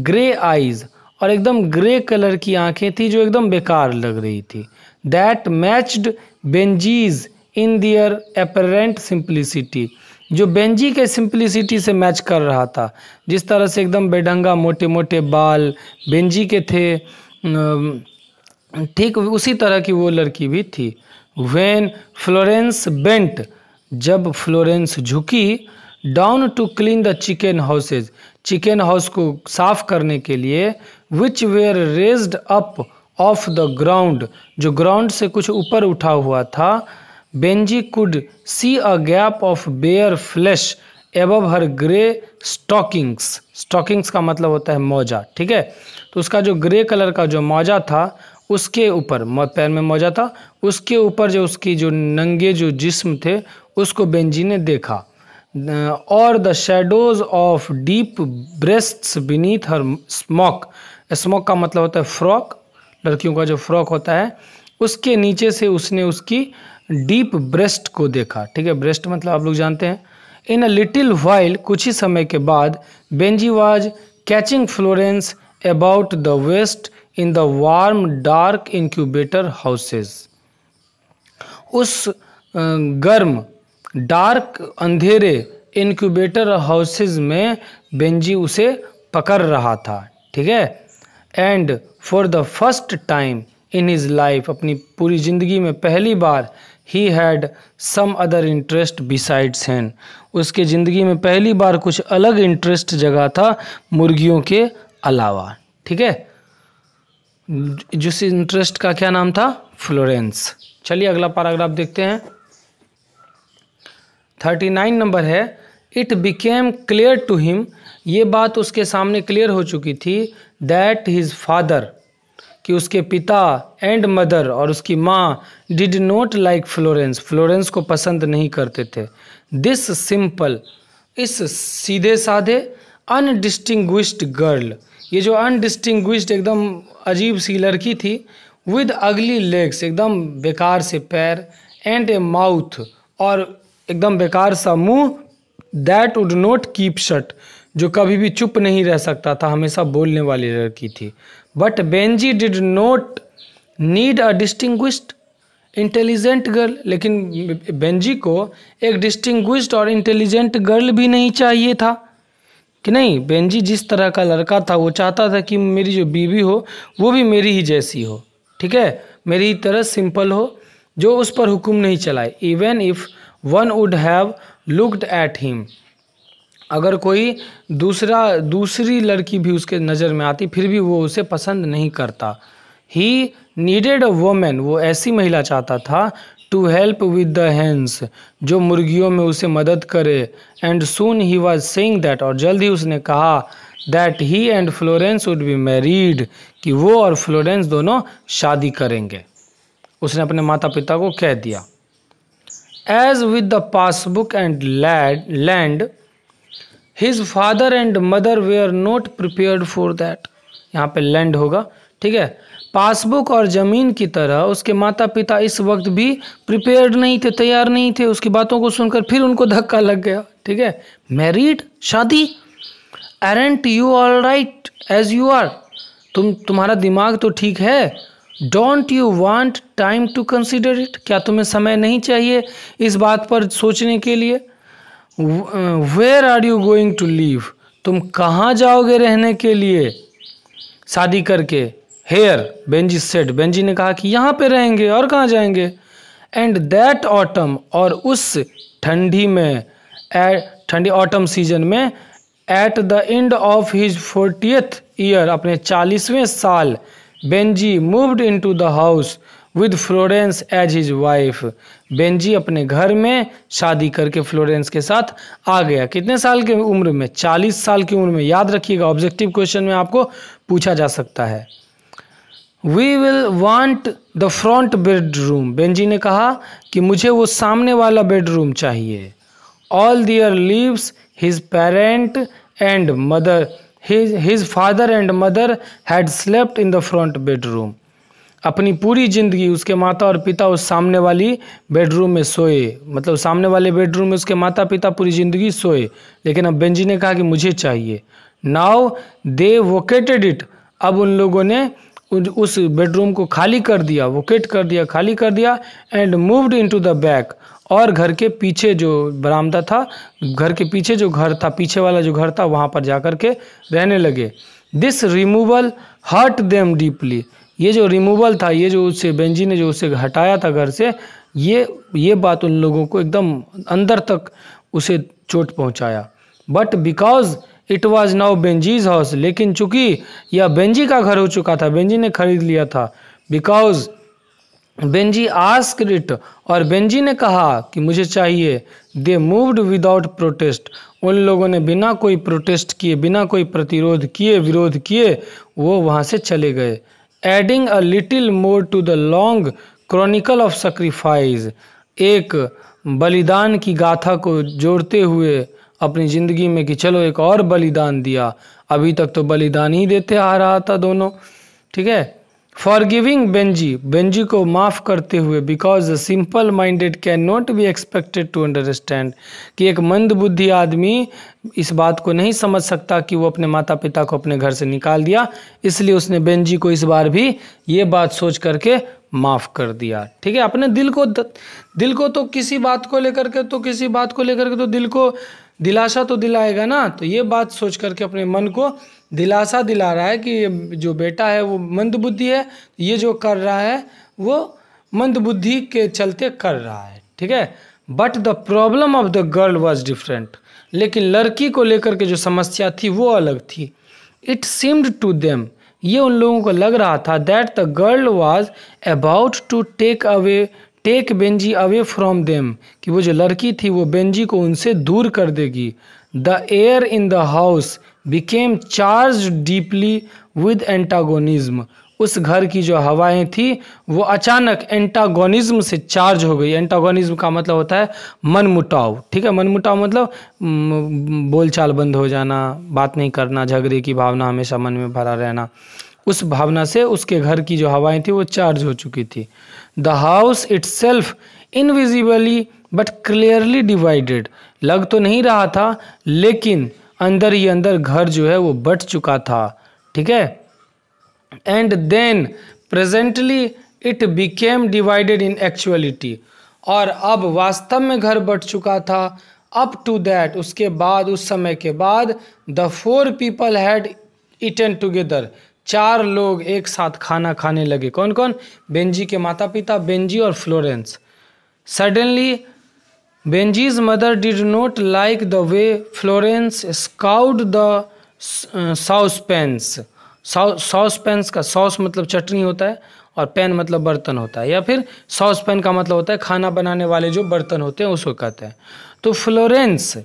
ग्रे आइज और एकदम ग्रे कलर की आंखें थी जो एकदम बेकार लग रही थी that matched Benjy's in their apparent simplicity जो बेंजी के सिंप्लिसिटी से मैच कर रहा था जिस तरह से एकदम बेढंगा मोटे मोटे बाल बेंजी के थे ठीक उसी तरह की वो लड़की भी थी वेन फ्लोरेंस बेंट जब फ्लोरेंस झुकी down to clean the chicken houses chicken house को साफ करने के लिए which were raised up off the ground जो ग्राउंड से कुछ ऊपर उठा हुआ था Benjy could see a gap of bare flesh above her grey stockings stockings का मतलब होता है मोजा ठीक है तो उसका जो ग्रे कलर का जो मोजा था उसके ऊपर पैर में मोजा था उसके ऊपर जो उसकी जो नंगे जो जिस्म थे उसको बेंजी ने देखा और the shadows of deep breasts beneath her smock smock का मतलब होता है फ्रॉक लड़कियों का जो फ्रॉक होता है उसके नीचे से उसने उसकी डीप ब्रेस्ट को देखा ठीक है ब्रेस्ट मतलब आप लोग जानते हैं इन अ लिटिल वाइल कुछ ही समय के बाद Benjy was catching Florence about the waist in the warm dark incubator houses उस गर्म डार्क अंधेरे इंक्यूबेटर हाउसेज में बेंजी उसे पकड़ रहा था ठीक है and for the first time in his life अपनी पूरी ज़िंदगी में पहली बार he had some other interest besides हैं उसके ज़िंदगी में पहली बार कुछ अलग इंटरेस्ट जगह था मुर्गियों के अलावा ठीक है जिस इंटरेस्ट का क्या नाम था फ्लोरेंस चलिए अगला पैराग्राफ देखते हैं थर्टी नाइन नंबर है it became clear to him ये बात उसके सामने क्लियर हो चुकी थी दैट हिज फादर कि उसके पिता एंड मदर और उसकी माँ did not like Florence Florence को पसंद नहीं करते थे दिस सिंपल इस सीधे साधे अनडिस्टिंग्विश्ड गर्ल ये जो अनडिस्टिंग्विश्ड एकदम अजीब सी लड़की थी विद अगली लेग्स एकदम बेकार से पैर एंड ए माउथ और एकदम बेकार सा मुंह that would not keep shut जो कभी भी चुप नहीं रह सकता था हमेशा बोलने वाली लड़की थी but Benjy did not need a distinguished intelligent girl लेकिन बेंजी को एक डिस्टिंग्विश्ड और इंटेलिजेंट गर्ल भी नहीं चाहिए था कि नहीं बेंजी जिस तरह का लड़का था वो चाहता था कि मेरी जो बीवी हो वो भी मेरी ही जैसी हो ठीक है मेरी ही तरह सिंपल हो जो उस पर हुक्म नहीं चलाए even if one would have looked at him अगर कोई दूसरा दूसरी लड़की भी उसके नज़र में आती फिर भी वो उसे पसंद नहीं करता ही नीडेड अ वोमेन वो ऐसी महिला चाहता था to help with the hands जो मुर्गियों में उसे मदद करे and soon he was saying that और जल्द ही उसने कहा that he and Florence would be married कि वो और फ्लोरेंस दोनों शादी करेंगे उसने अपने माता पिता को कह दिया as with the passbook and land his father and mother they are not prepared for that यहाँ पे लैंड होगा ठीक है पासबुक और ज़मीन की तरह उसके माता पिता इस वक्त भी प्रिपेयर्ड नहीं थे तैयार नहीं थे उसकी बातों को सुनकर फिर उनको धक्का लग गया ठीक है मैरिड शादी aren't you all right as you are तुम तुम्हारा दिमाग तो ठीक है don't you want time to consider it क्या तुम्हें समय नहीं चाहिए इस बात पर सोचने के लिए where are you going to leave तुम कहाँ जाओगे रहने के लिए शादी करके हेयर बेंजी सेट बेंजी ने कहा कि यहाँ पे रहेंगे और कहाँ जाएंगे एंड दैट ऑटम और उस ठंडी में ठंडी ऑटम सीजन में at the end of his fortieth year अपने चालीसवें साल Benjy moved in to the house with Florence as his wife Benjy अपने घर में शादी करके फ्लोरेंस के साथ आ गया कितने साल की उम्र में चालीस साल की उम्र में याद रखिएगा ऑब्जेक्टिव क्वेश्चन में आपको पूछा जा सकता है we will want the front bedroom Benjy ने कहा कि मुझे वो सामने वाला बेडरूम चाहिए all their lives his parent and mother his his father and mother had slept in the front bedroom अपनी पूरी ज़िंदगी उसके माता और पिता उस सामने वाली बेडरूम में सोए मतलब सामने वाले बेडरूम में उसके माता पिता पूरी ज़िंदगी सोए लेकिन अब बेंजी ने कहा कि मुझे चाहिए नाव दे वोकेटेड इट अब उन लोगों ने उस बेडरूम को खाली कर दिया वोकेट कर दिया खाली कर दिया and moved in to the back और घर के पीछे जो बरामदा था घर के पीछे जो घर था पीछे वाला जो घर था वहाँ पर जा कर के रहने लगे this removal hurt them deeply ये जो रिमूवल था ये जो उससे बेंजी ने जो उसे हटाया था घर से ये ये बात उन लोगों को एकदम अंदर तक उसे चोट पहुंचाया but because it was now Benjy's house लेकिन चूंकि यह बेंजी का घर हो चुका था बेंजी ने खरीद लिया था बिकॉज बेंजी आस्क्ड और बेंजी ने कहा कि मुझे चाहिए दे मूव्ड विदाउट प्रोटेस्ट उन लोगों ने बिना कोई प्रोटेस्ट किए बिना कोई प्रतिरोध किए विरोध किए वो वहाँ से चले गए adding a little more to the long chronicle of sacrifice एक बलिदान की गाथा को जोड़ते हुए अपनी ज़िंदगी में कि चलो एक और बलिदान दिया अभी तक तो बलिदान ही देते आ रहा था दोनों ठीक है फॉर गिविंग बेंजी बेंजी को माफ़ करते हुए because a simple minded can not be expected to understand कि एक मंद बुद्धि आदमी इस बात को नहीं समझ सकता कि वो अपने माता पिता को अपने घर से निकाल दिया इसलिए उसने बेंजी को इस बार भी ये बात सोच करके माफ़ कर दिया ठीक है अपने दिल को दिल को तो किसी बात को लेकर के तो किसी बात को लेकर के तो दिल को दिलासा तो दिलाएगा ना तो ये बात सोच करके अपने मन को दिलासा दिला रहा है कि जो बेटा है वो मंदबुद्धि है ये जो कर रहा है वो मंदबुद्धि के चलते कर रहा है ठीक है but the problem of the girl was different लेकिन लड़की को लेकर के जो समस्या थी वो अलग थी इट सीम्ड टू देम ये उन लोगों को लग रहा था that the girl was about to take away take Benjy away from them कि वो जो लड़की थी वो बेंजी को उनसे दूर कर देगी the air in the house became charge deeply with antagonism उस घर की जो हवाएं थी वो अचानक एंटागोनिज्म से चार्ज हो गई एंटागोनिज्म का मतलब होता है मनमुटाव ठीक है मनमुटाव मतलब बोलचाल बंद हो जाना बात नहीं करना झगड़े की भावना हमेशा मन में भरा रहना उस भावना से उसके घर की जो हवाएं थी वो चार्ज हो चुकी थी the house itself invisibly but clearly divided लग तो नहीं रहा था लेकिन अंदर ही अंदर घर जो है वो बट चुका था ठीक है and then presently it became divided in actuality और अब वास्तव में घर बट चुका था अप टू दैट उसके बाद उस समय के बाद the four people had eaten together चार लोग एक साथ खाना खाने लगे कौन कौन बेंजी के माता पिता बेंजी और Florence suddenly Benjy's did not like the way Florence scoured the scoured pans saucepans का सॉस मतलब चटनी होता है और पैन मतलब बर्तन होता है या फिर सॉस पैन का मतलब होता है खाना बनाने वाले जो बर्तन होते हैं उसको कहते हैं तो फ्लोरेंस uh,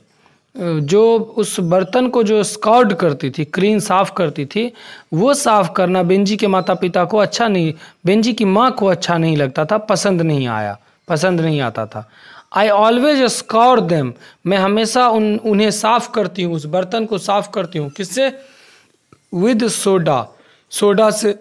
जो उस बर्तन को जो स्काउट करती थी क्रीन साफ करती थी वो साफ करना बेंजी के माता पिता को अच्छा नहीं बेंजी की माँ को अच्छा नहीं लगता था पसंद नहीं आया पसंद नहीं आता था आई ऑलवेज स्कॉर देम मैं हमेशा उन उन्हें साफ़ करती हूँ उस बर्तन को साफ़ करती हूँ किससे विद सोडा सोडा से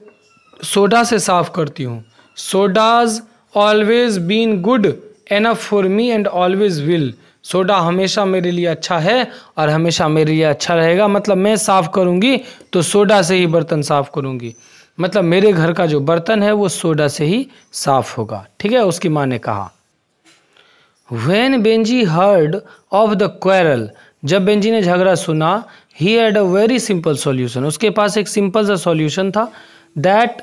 सोडा से साफ़ करती हूँ soda's always been good enough for me and always will soda हमेशा मेरे लिए अच्छा है और हमेशा मेरे लिए अच्छा रहेगा मतलब मैं साफ़ करूँगी तो सोडा से ही बर्तन साफ़ करूँगी मतलब मेरे घर का जो बर्तन है वो सोडा से ही साफ़ होगा ठीक है उसकी माँ ने कहा when Benjy heard of the quarrel जब बेंजी ने झगड़ा सुना he had a very simple solution उसके पास एक सिंपल सा सॉल्यूशन था दैट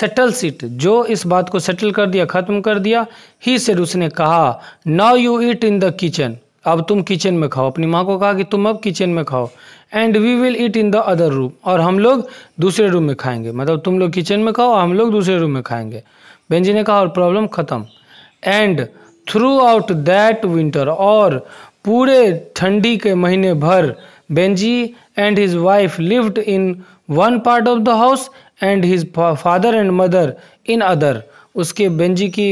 सेटल्स इट जो इस बात को सेटल कर दिया ख़त्म कर दिया ही सेड उसने कहा now you eat in the kitchen अब तुम किचन में खाओ अपनी माँ को कहा कि तुम अब किचन में खाओ and we will eat in the other room और हम लोग दूसरे रूम में खाएंगे मतलब तुम लोग किचन में खाओ हम लोग दूसरे रूम में खाएंगे बेंजी ने कहा और प्रॉब्लम ख़त्म and throughout that winter और पूरे ठंडी के महीने भर Benjy and his wife lived in one part of the house and his father and mother in other उसके बेंजी की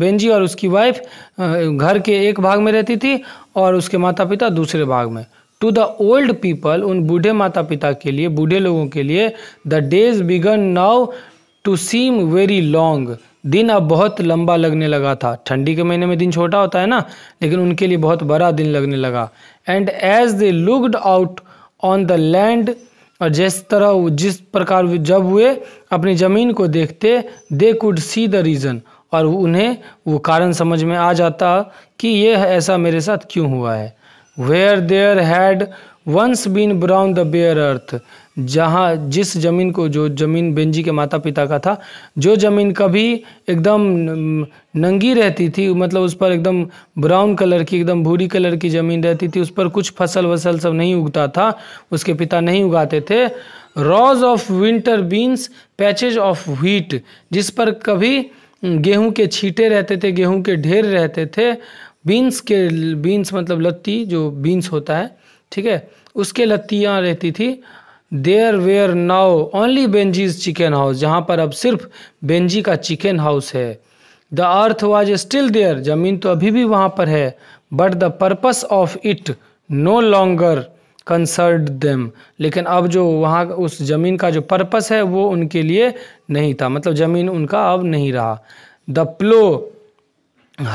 बेंजी और उसकी वाइफ घर के एक भाग में रहती थी और उसके माता पिता दूसरे भाग में टू द ओल्ड पीपल उन बूढ़े माता पिता के लिए बूढ़े लोगों के लिए the days began now to seem very long दिन अब बहुत लंबा लगने लगा था ठंडी के महीने में दिन छोटा होता है ना लेकिन उनके लिए बहुत बड़ा दिन लगने लगा and as they looked out on the land और जिस तरह जिस प्रकार जब वे अपनी ज़मीन को देखते they could see the reason और उन्हें वो कारण समझ में आ जाता कि ये ऐसा मेरे साथ क्यों हुआ है where there had once been brown the bare earth जहाँ जिस ज़मीन को जो ज़मीन बेंजी के माता पिता का था जो ज़मीन कभी एकदम नंगी रहती थी मतलब उस पर एकदम ब्राउन कलर की एकदम भूरी कलर की ज़मीन रहती थी उस पर कुछ फसल वसल सब नहीं उगता था उसके पिता नहीं उगाते थे rows of winter beans patches of wheat जिस पर कभी गेहूं के छीटे रहते थे गेहूं के ढेर रहते थे बीन्स के बीन्स मतलब लत्ती जो बीन्स होता है ठीक है उसके लत्तियाँ रहती थी there were now only Benjy's chicken house जहाँ पर अब सिर्फ बेंजी का चिकन हाउस है the earth was still there जमीन तो अभी भी वहाँ पर है but the purpose of it no longer concerned them लेकिन अब जो वहाँ उस ज़मीन का जो पर्पस है वो उनके लिए नहीं था मतलब ज़मीन उनका अब नहीं रहा द प्लो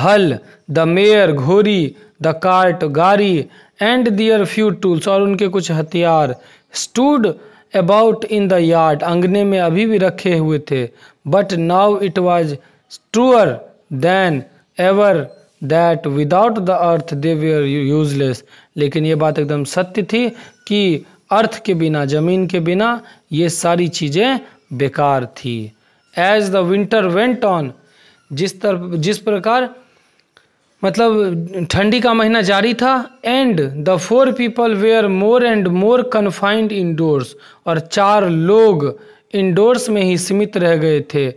हल द मेयर घोरी द कार्ट गाड़ी एंड दियर फ्यू टूल्स और उनके कुछ हथियार stood about in the yard अंगने में अभी भी रखे हुए थे but now it was truer than ever that without the earth they were useless लेकिन ये बात एकदम सत्य थी कि अर्थ के बिना जमीन के बिना ये सारी चीज़ें बेकार थी as the winter went on जिस तरफ जिस प्रकार मतलब ठंडी का महीना जारी था and the four people were more and more confined indoors और चार लोग इंडोर्स में ही सीमित रह गए थे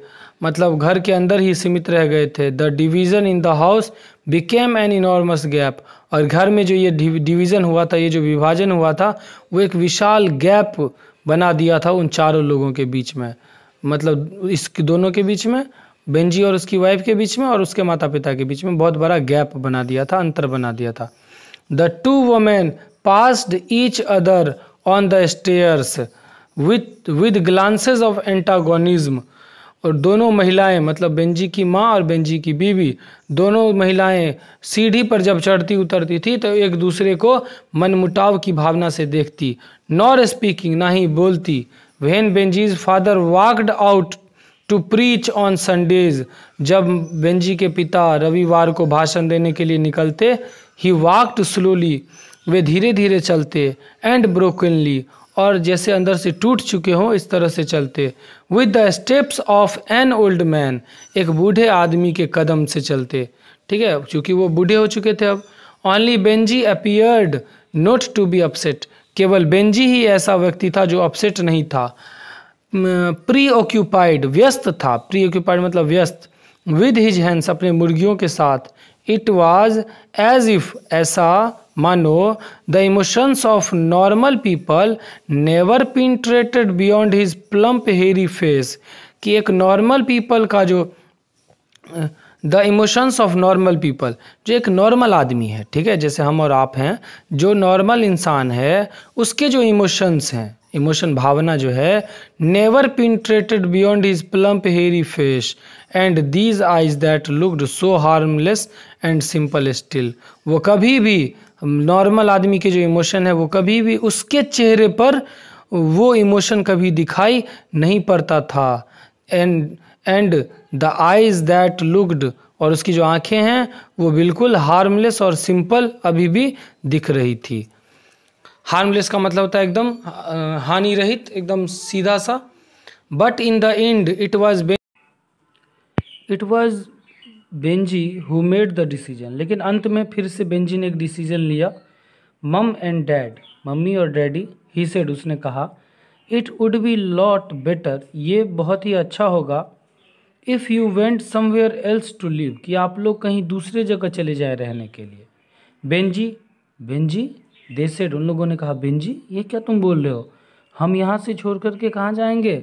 मतलब घर के अंदर ही सीमित रह गए थे the division in the house became an enormous gap और घर में जो ये डिवीज़न हुआ था ये जो विभाजन हुआ था वो एक विशाल गैप बना दिया था उन चारों लोगों के बीच में मतलब इस दोनों के बीच में बेंजी और उसकी वाइफ के बीच में और उसके माता पिता के बीच में बहुत बड़ा गैप बना दिया था अंतर बना दिया था the two women passed each other on the stairs with with glances of antagonism और दोनों महिलाएं मतलब बेंजी की माँ और बेंजी की बीवी दोनों महिलाएं सीढ़ी पर जब चढ़ती उतरती थी तो एक दूसरे को मनमुटाव की भावना से देखती नॉर स्पीकिंग ना ही बोलती when Benjy's father walked out to preach on Sundays जब बेंजी के पिता रविवार को भाषण देने के लिए निकलते ही वाक्ड स्लोली वे धीरे धीरे चलते एंड ब्रोकनली और जैसे अंदर से टूट चुके हों इस तरह से चलते with the steps of an old man एक बूढ़े आदमी के कदम से चलते ठीक है क्योंकि वो बूढ़े हो चुके थे अब only Benjy appeared not to be upset केवल बेंजी ही ऐसा व्यक्ति था जो अपसेट नहीं था प्री ऑक्यूपाइड व्यस्त था प्री ऑक्यूपाइड मतलब व्यस्त विद हिज हैंड्स अपने मुर्गियों के साथ इट वॉज एज इफ ऐसा मानो the emotions of normal people never penetrated beyond his plump hairy face कि एक नॉर्मल पीपल का जो the emotions of normal people जो एक नॉर्मल आदमी है ठीक है जैसे हम और आप हैं जो नॉर्मल इंसान है उसके जो इमोशंस हैं इमोशन भावना जो है never penetrated beyond his plump hairy face and these eyes that looked so harmless and simple still वो कभी भी नॉर्मल आदमी के जो इमोशन है वो कभी भी उसके चेहरे पर वो इमोशन कभी दिखाई नहीं पड़ता था and and the eyes that looked और उसकी जो आंखें हैं वो बिल्कुल हार्मलेस और सिंपल अभी भी दिख रही थी हार्मलेस का मतलब होता है एकदम हानि रहित एकदम सीधा सा but in the end it was it was Benjy who made the decision लेकिन अंत में फिर से बेंजी ने एक डिसीजन लिया मम एंड डैड मम्मी और डैडी ही सेड उसने कहा it would be lot better ये बहुत ही अच्छा होगा if you went somewhere else to live कि आप लोग कहीं दूसरे जगह चले जाए रहने के लिए बेंजी बेंजी देश से उन लोगों ने कहा जी ये क्या तुम बोल रहे हो हम यहाँ से छोड़ कर के कहाँ जाएंगे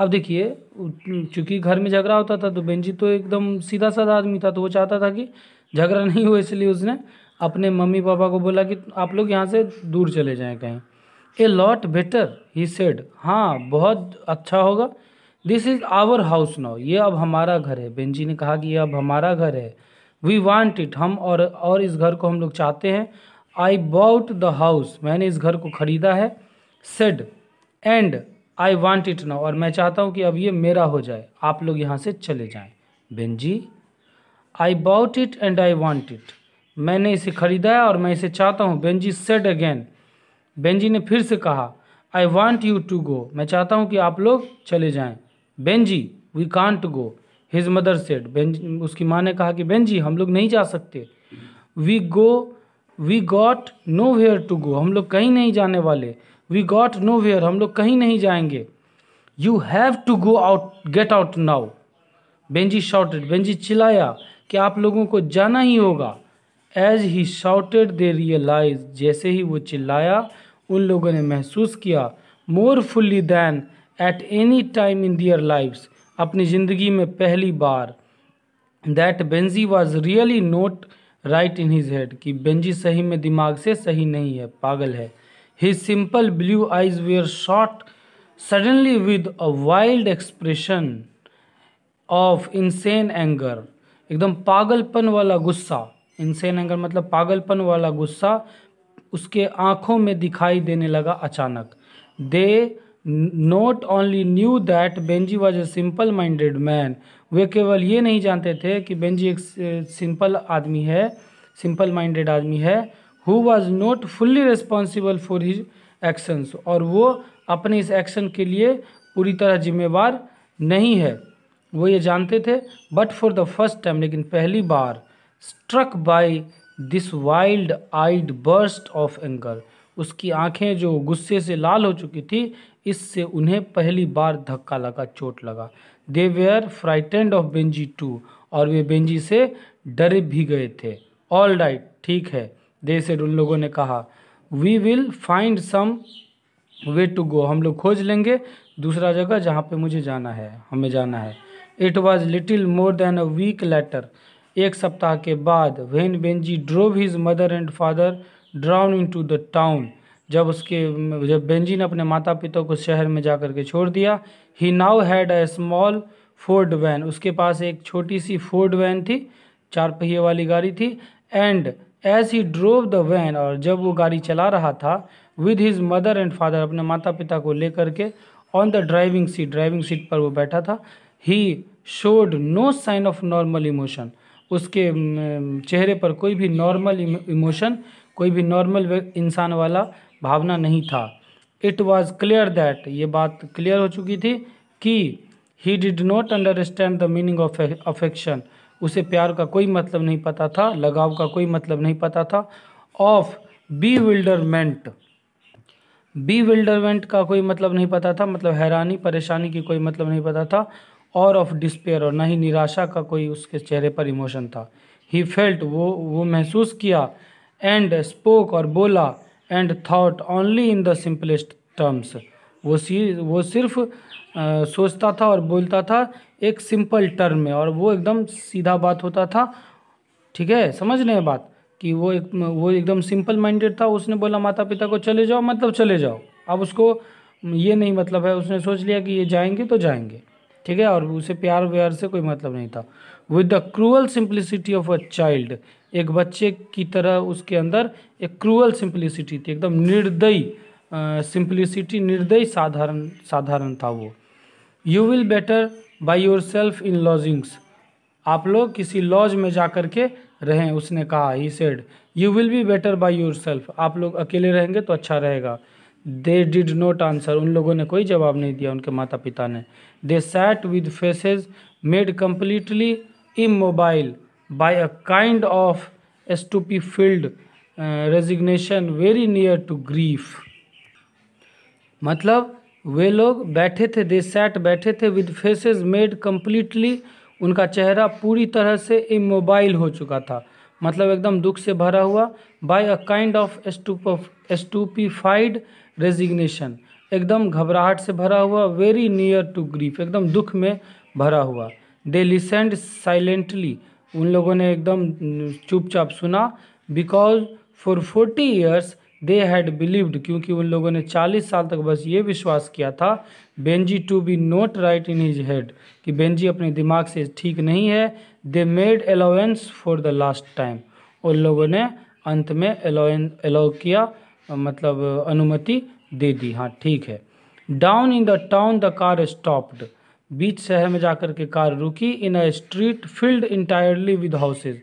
अब देखिए चूंकि घर में झगड़ा होता था तो बेंजी तो एकदम सीधा साधा आदमी था तो वो चाहता था कि झगड़ा *laughs* नहीं हो इसलिए उसने अपने मम्मी पापा को बोला कि आप लोग यहाँ से दूर चले जाएं कहीं a lot better he said हाँ बहुत अच्छा होगा this is our house now ये अब हमारा घर है बेंजी ने कहा कि ये अब हमारा घर है वी वांट इट हम और और इस घर को हम लोग चाहते हैं आई बॉट द हाउस मैंने इस घर को खरीदा है said and I want it now और मैं चाहता हूँ कि अब ये मेरा हो जाए आप लोग यहाँ से चले जाएँ Benjy I bought it and I want it मैंने इसे खरीदा है और मैं इसे चाहता हूँ बेंजी सेड अगेन बेंजी ने फिर से कहा I want you to go मैं चाहता हूँ कि आप लोग चले जाएँ Benjy we can't go his mother said Benjy उसकी माँ ने कहा कि बेंजी हम लोग नहीं जा सकते we go we got nowhere to go हम लोग कहीं नहीं जाने वाले वी गॉट नो वेयर हम लोग कहीं नहीं जाएंगे you have to go out get out now Benjy shouted Benjy चिल्लाया कि आप लोगों को जाना ही होगा as he shouted they realise जैसे ही वो चिल्लाया उन लोगों ने महसूस किया more fully than at any time in their lives अपनी ज़िंदगी में पहली बार that Benjy was really not right in his head कि बेंजी सही में दिमाग से सही नहीं है पागल है his simple blue eyes were shot suddenly with a wild expression of insane anger एकदम पागलपन वाला गुस्सा इंसेन एंगर मतलब पागलपन वाला गुस्सा उसके आंखों में दिखाई देने लगा अचानक they not only knew that Benjy was a simple minded man वे केवल ये नहीं जानते थे कि बेंजी एक सिंपल आदमी है सिंपल माइंडेड आदमी है who was not fully responsible for his actions और वो अपने इस एक्शन के लिए पूरी तरह जिम्मेवार नहीं है वो ये जानते थे but for the first time लेकिन पहली बार struck by this wild eyed burst of anger उसकी आंखें जो गुस्से से लाल हो चुकी थी इससे उन्हें पहली बार धक्का लगा चोट लगा they were frightened of Benjy too और वे बेंजी से डरे भी गए थे ऑल राइट ठीक है दे से उन लोगों ने कहा we will find some way to go हम लोग खोज लेंगे दूसरा जगह जहाँ पे मुझे जाना है हमें जाना है it was little more than a week later एक सप्ताह के बाद when Benjy drove his mother and father down in to the town जब उसके जब बेंजी ने अपने माता पिता को शहर में जा के छोड़ दिया he now had a small Ford van उसके पास एक छोटी सी फोर्ड वैन थी चार पहिए वाली गाड़ी थी and as he drove the van और जब वो गाड़ी चला रहा था with his mother and father अपने माता पिता को लेकर के on the driving seat driving seat पर वो बैठा था he showed no sign of normal emotion उसके चेहरे पर कोई भी नॉर्मल इमोशन कोई भी नॉर्मल इंसान वाला भावना नहीं था इट वॉज क्लियर दैट ये बात क्लियर हो चुकी थी कि he did not understand the meaning of affection उसे प्यार का कोई मतलब नहीं पता था लगाव का कोई मतलब नहीं पता था of bewilderment bewilderment का कोई मतलब नहीं पता था मतलब हैरानी परेशानी की कोई मतलब नहीं पता था और ऑफ डिस्पेयर और ना ही निराशा का कोई उसके चेहरे पर इमोशन था ही फेल्ट वो वो महसूस किया एंड स्पोक और बोला and thought only in the simplest terms वो सी वो सिर्फ आ, सोचता था और बोलता था एक सिंपल टर्म में और वो एकदम सीधा बात होता था ठीक है समझ रहे हैं बात कि वो एक वो एकदम सिंपल माइंडेड था उसने बोला माता पिता को चले जाओ मतलब चले जाओ अब उसको ये नहीं मतलब है उसने सोच लिया कि ये जाएंगे तो जाएंगे ठीक है और उसे प्यार व्यार से कोई मतलब नहीं था with the cruel simplicity of a child एक बच्चे की तरह उसके अंदर एक क्रूअल सिंप्लिसिटी थी एकदम निर्दयी सिंप्लिसिटी निर्दयी साधारण साधारण था वो you will better by yourself in lodgings आप लोग किसी लॉज में जा कर के रहें उसने कहा he said you will be better by yourself आप लोग अकेले रहेंगे तो अच्छा रहेगा दे डिड नोट आंसर उन लोगों ने कोई जवाब नहीं दिया उनके माता पिता ने they sat with faces made completely immobile by a kind of stupefied uh, resignation very near to grief मतलब वे लोग बैठे थे दे सैट बैठे थे विद फेसेस मेड कम्प्लीटली उनका चेहरा पूरी तरह से इमोबाइल हो चुका था मतलब एकदम दुख से भरा हुआ by a kind of stupefied resignation एकदम घबराहट से भरा हुआ वेरी नियर टू ग्रीफ एकदम दुख में भरा हुआ दे लिसेंड साइलेंटली उन लोगों ने एकदम चुपचाप सुना because for forty years they had believed क्योंकि उन लोगों ने 40 साल तक बस ये विश्वास किया था Benjy to be not right in his head कि बेंजी अपने दिमाग से ठीक नहीं है they made allowance for the last time उन लोगों ने अंत में अलाउेंस अलाउ किया मतलब अनुमति दे दी हाँ ठीक है down in the town the car stopped बीच शहर में जाकर के कार रुकी in a street filled entirely with houses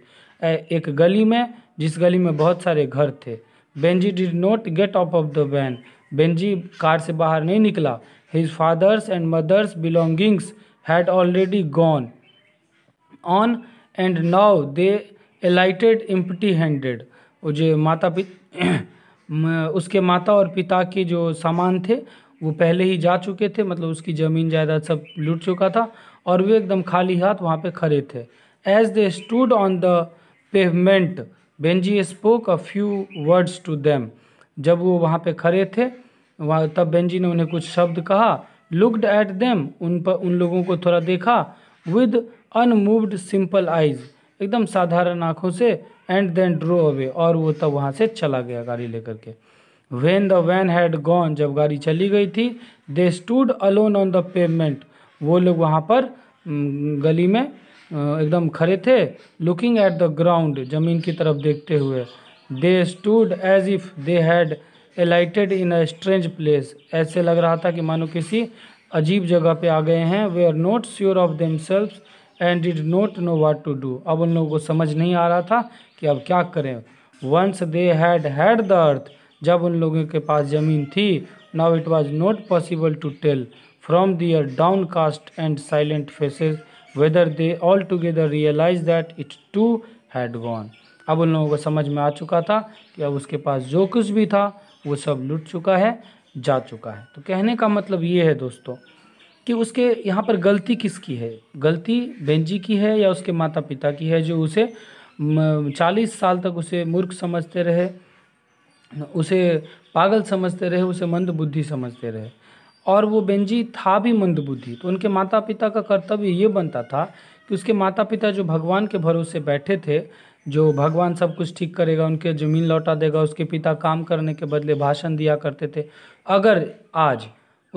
एक गली में जिस गली में बहुत सारे घर थे Benjy did not get off off the van Benjy car से बाहर नहीं निकला his father's and mother's belongings had already gone on and now they alighted empty handed वो जो माता पिता *clears throat* उसके माता और पिता के जो सामान थे वो पहले ही जा चुके थे मतलब उसकी ज़मीन जायदाद सब लूट चुका था और वे एकदम खाली हाथ वहाँ पे खड़े थे as they stood on the pavement Benjy spoke a few words to them जब वो वहाँ पे खड़े थे वहाँ तब बेंजी ने उन्हें कुछ शब्द कहा लुकड एट देम उन पर उन लोगों को थोड़ा देखा विद अनमूव्ड सिंपल आइज एकदम साधारण आँखों से एंड देन ड्रो अवे और वो तब वहाँ से चला गया गाड़ी लेकर के when the van had gone जब गाड़ी चली गई थी they stood alone on the pavement वो लोग वहाँ पर गली में एकदम खड़े थे लुकिंग एट द ग्राउंड जमीन की तरफ देखते हुए they stood as if they had alighted in a strange place ऐसे लग रहा था कि मानो किसी अजीब जगह पे आ गए हैं वे are not sure of themselves and did not know what to do अब उन लोगों को समझ नहीं आ रहा था कि अब क्या करें once they had had the earth जब उन लोगों के पास ज़मीन थी now it was not possible to tell from their downcast and silent faces whether they all together realise that it's to had gone अब उन लोगों को समझ में आ चुका था कि अब उसके पास जो कुछ भी था वो सब लुट चुका है जा चुका है तो कहने का मतलब ये है दोस्तों कि उसके यहाँ पर गलती किसकी है गलती बेंजी की है या उसके माता पिता की है जो उसे चालीस साल तक उसे मूर्ख समझते रहे उसे पागल समझते रहे उसे मंद बुद्धि समझते रहे और वो बेंजी था भी मंद बुद्धि तो उनके माता पिता का कर्तव्य ये बनता था कि उसके माता पिता जो भगवान के भरोसे बैठे थे जो भगवान सब कुछ ठीक करेगा उनके ज़मीन लौटा देगा उसके पिता काम करने के बदले भाषण दिया करते थे अगर आज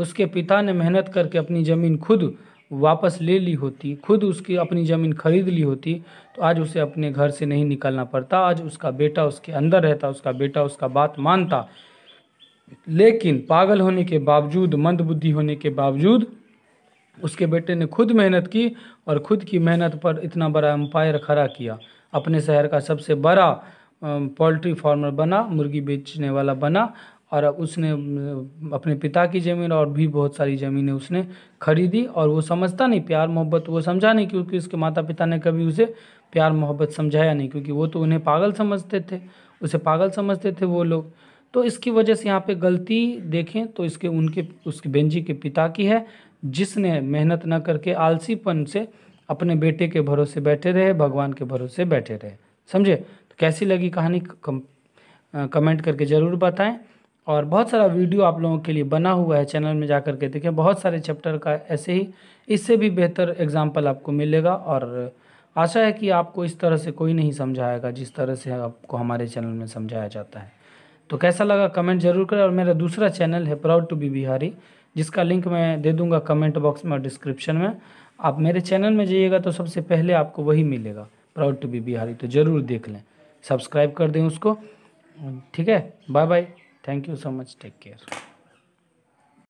उसके पिता ने मेहनत करके अपनी ज़मीन खुद वापस ले ली होती खुद उसकी अपनी ज़मीन खरीद ली होती तो आज उसे अपने घर से नहीं निकलना पड़ता आज उसका बेटा उसके अंदर रहता उसका बेटा उसका बात मानता लेकिन पागल होने के बावजूद मंदबुद्धि होने के बावजूद उसके बेटे ने खुद मेहनत की और खुद की मेहनत पर इतना बड़ा एम्पायर खड़ा किया अपने शहर का सबसे बड़ा पोल्ट्री फार्मर बना मुर्गी बेचने वाला बना और उसने अपने पिता की ज़मीन और भी बहुत सारी ज़मीनें उसने खरीदी और वो समझता नहीं प्यार मोहब्बत वो समझा नहीं क्योंकि उसके माता पिता ने कभी उसे प्यार मोहब्बत समझाया नहीं क्योंकि वो तो उन्हें पागल समझते थे उसे पागल समझते थे वो लोग तो इसकी वजह से यहाँ पे गलती देखें तो इसके उनके उसके बेंजी के पिता की है जिसने मेहनत न करके आलसीपन से अपने बेटे के भरोसे बैठे रहे भगवान के भरोसे बैठे रहे समझे तो कैसी लगी कहानी कम, कमेंट करके ज़रूर बताएं और बहुत सारा वीडियो आप लोगों के लिए बना हुआ है चैनल में जा कर के देखें बहुत सारे चैप्टर का ऐसे ही इससे भी बेहतर एग्जाम्पल आपको मिलेगा और आशा है कि आपको इस तरह से कोई नहीं समझाएगा जिस तरह से आपको हमारे चैनल में समझाया जाता है तो कैसा लगा कमेंट जरूर करें और मेरा दूसरा चैनल है प्राउड टू बी बिहारी जिसका लिंक मैं दे दूंगा कमेंट बॉक्स में और डिस्क्रिप्शन में आप मेरे चैनल में जाइएगा तो सबसे पहले आपको वही मिलेगा प्राउड टू बी बिहारी तो ज़रूर देख लें सब्सक्राइब कर दें उसको ठीक है bye bye Thank you so much. Take care.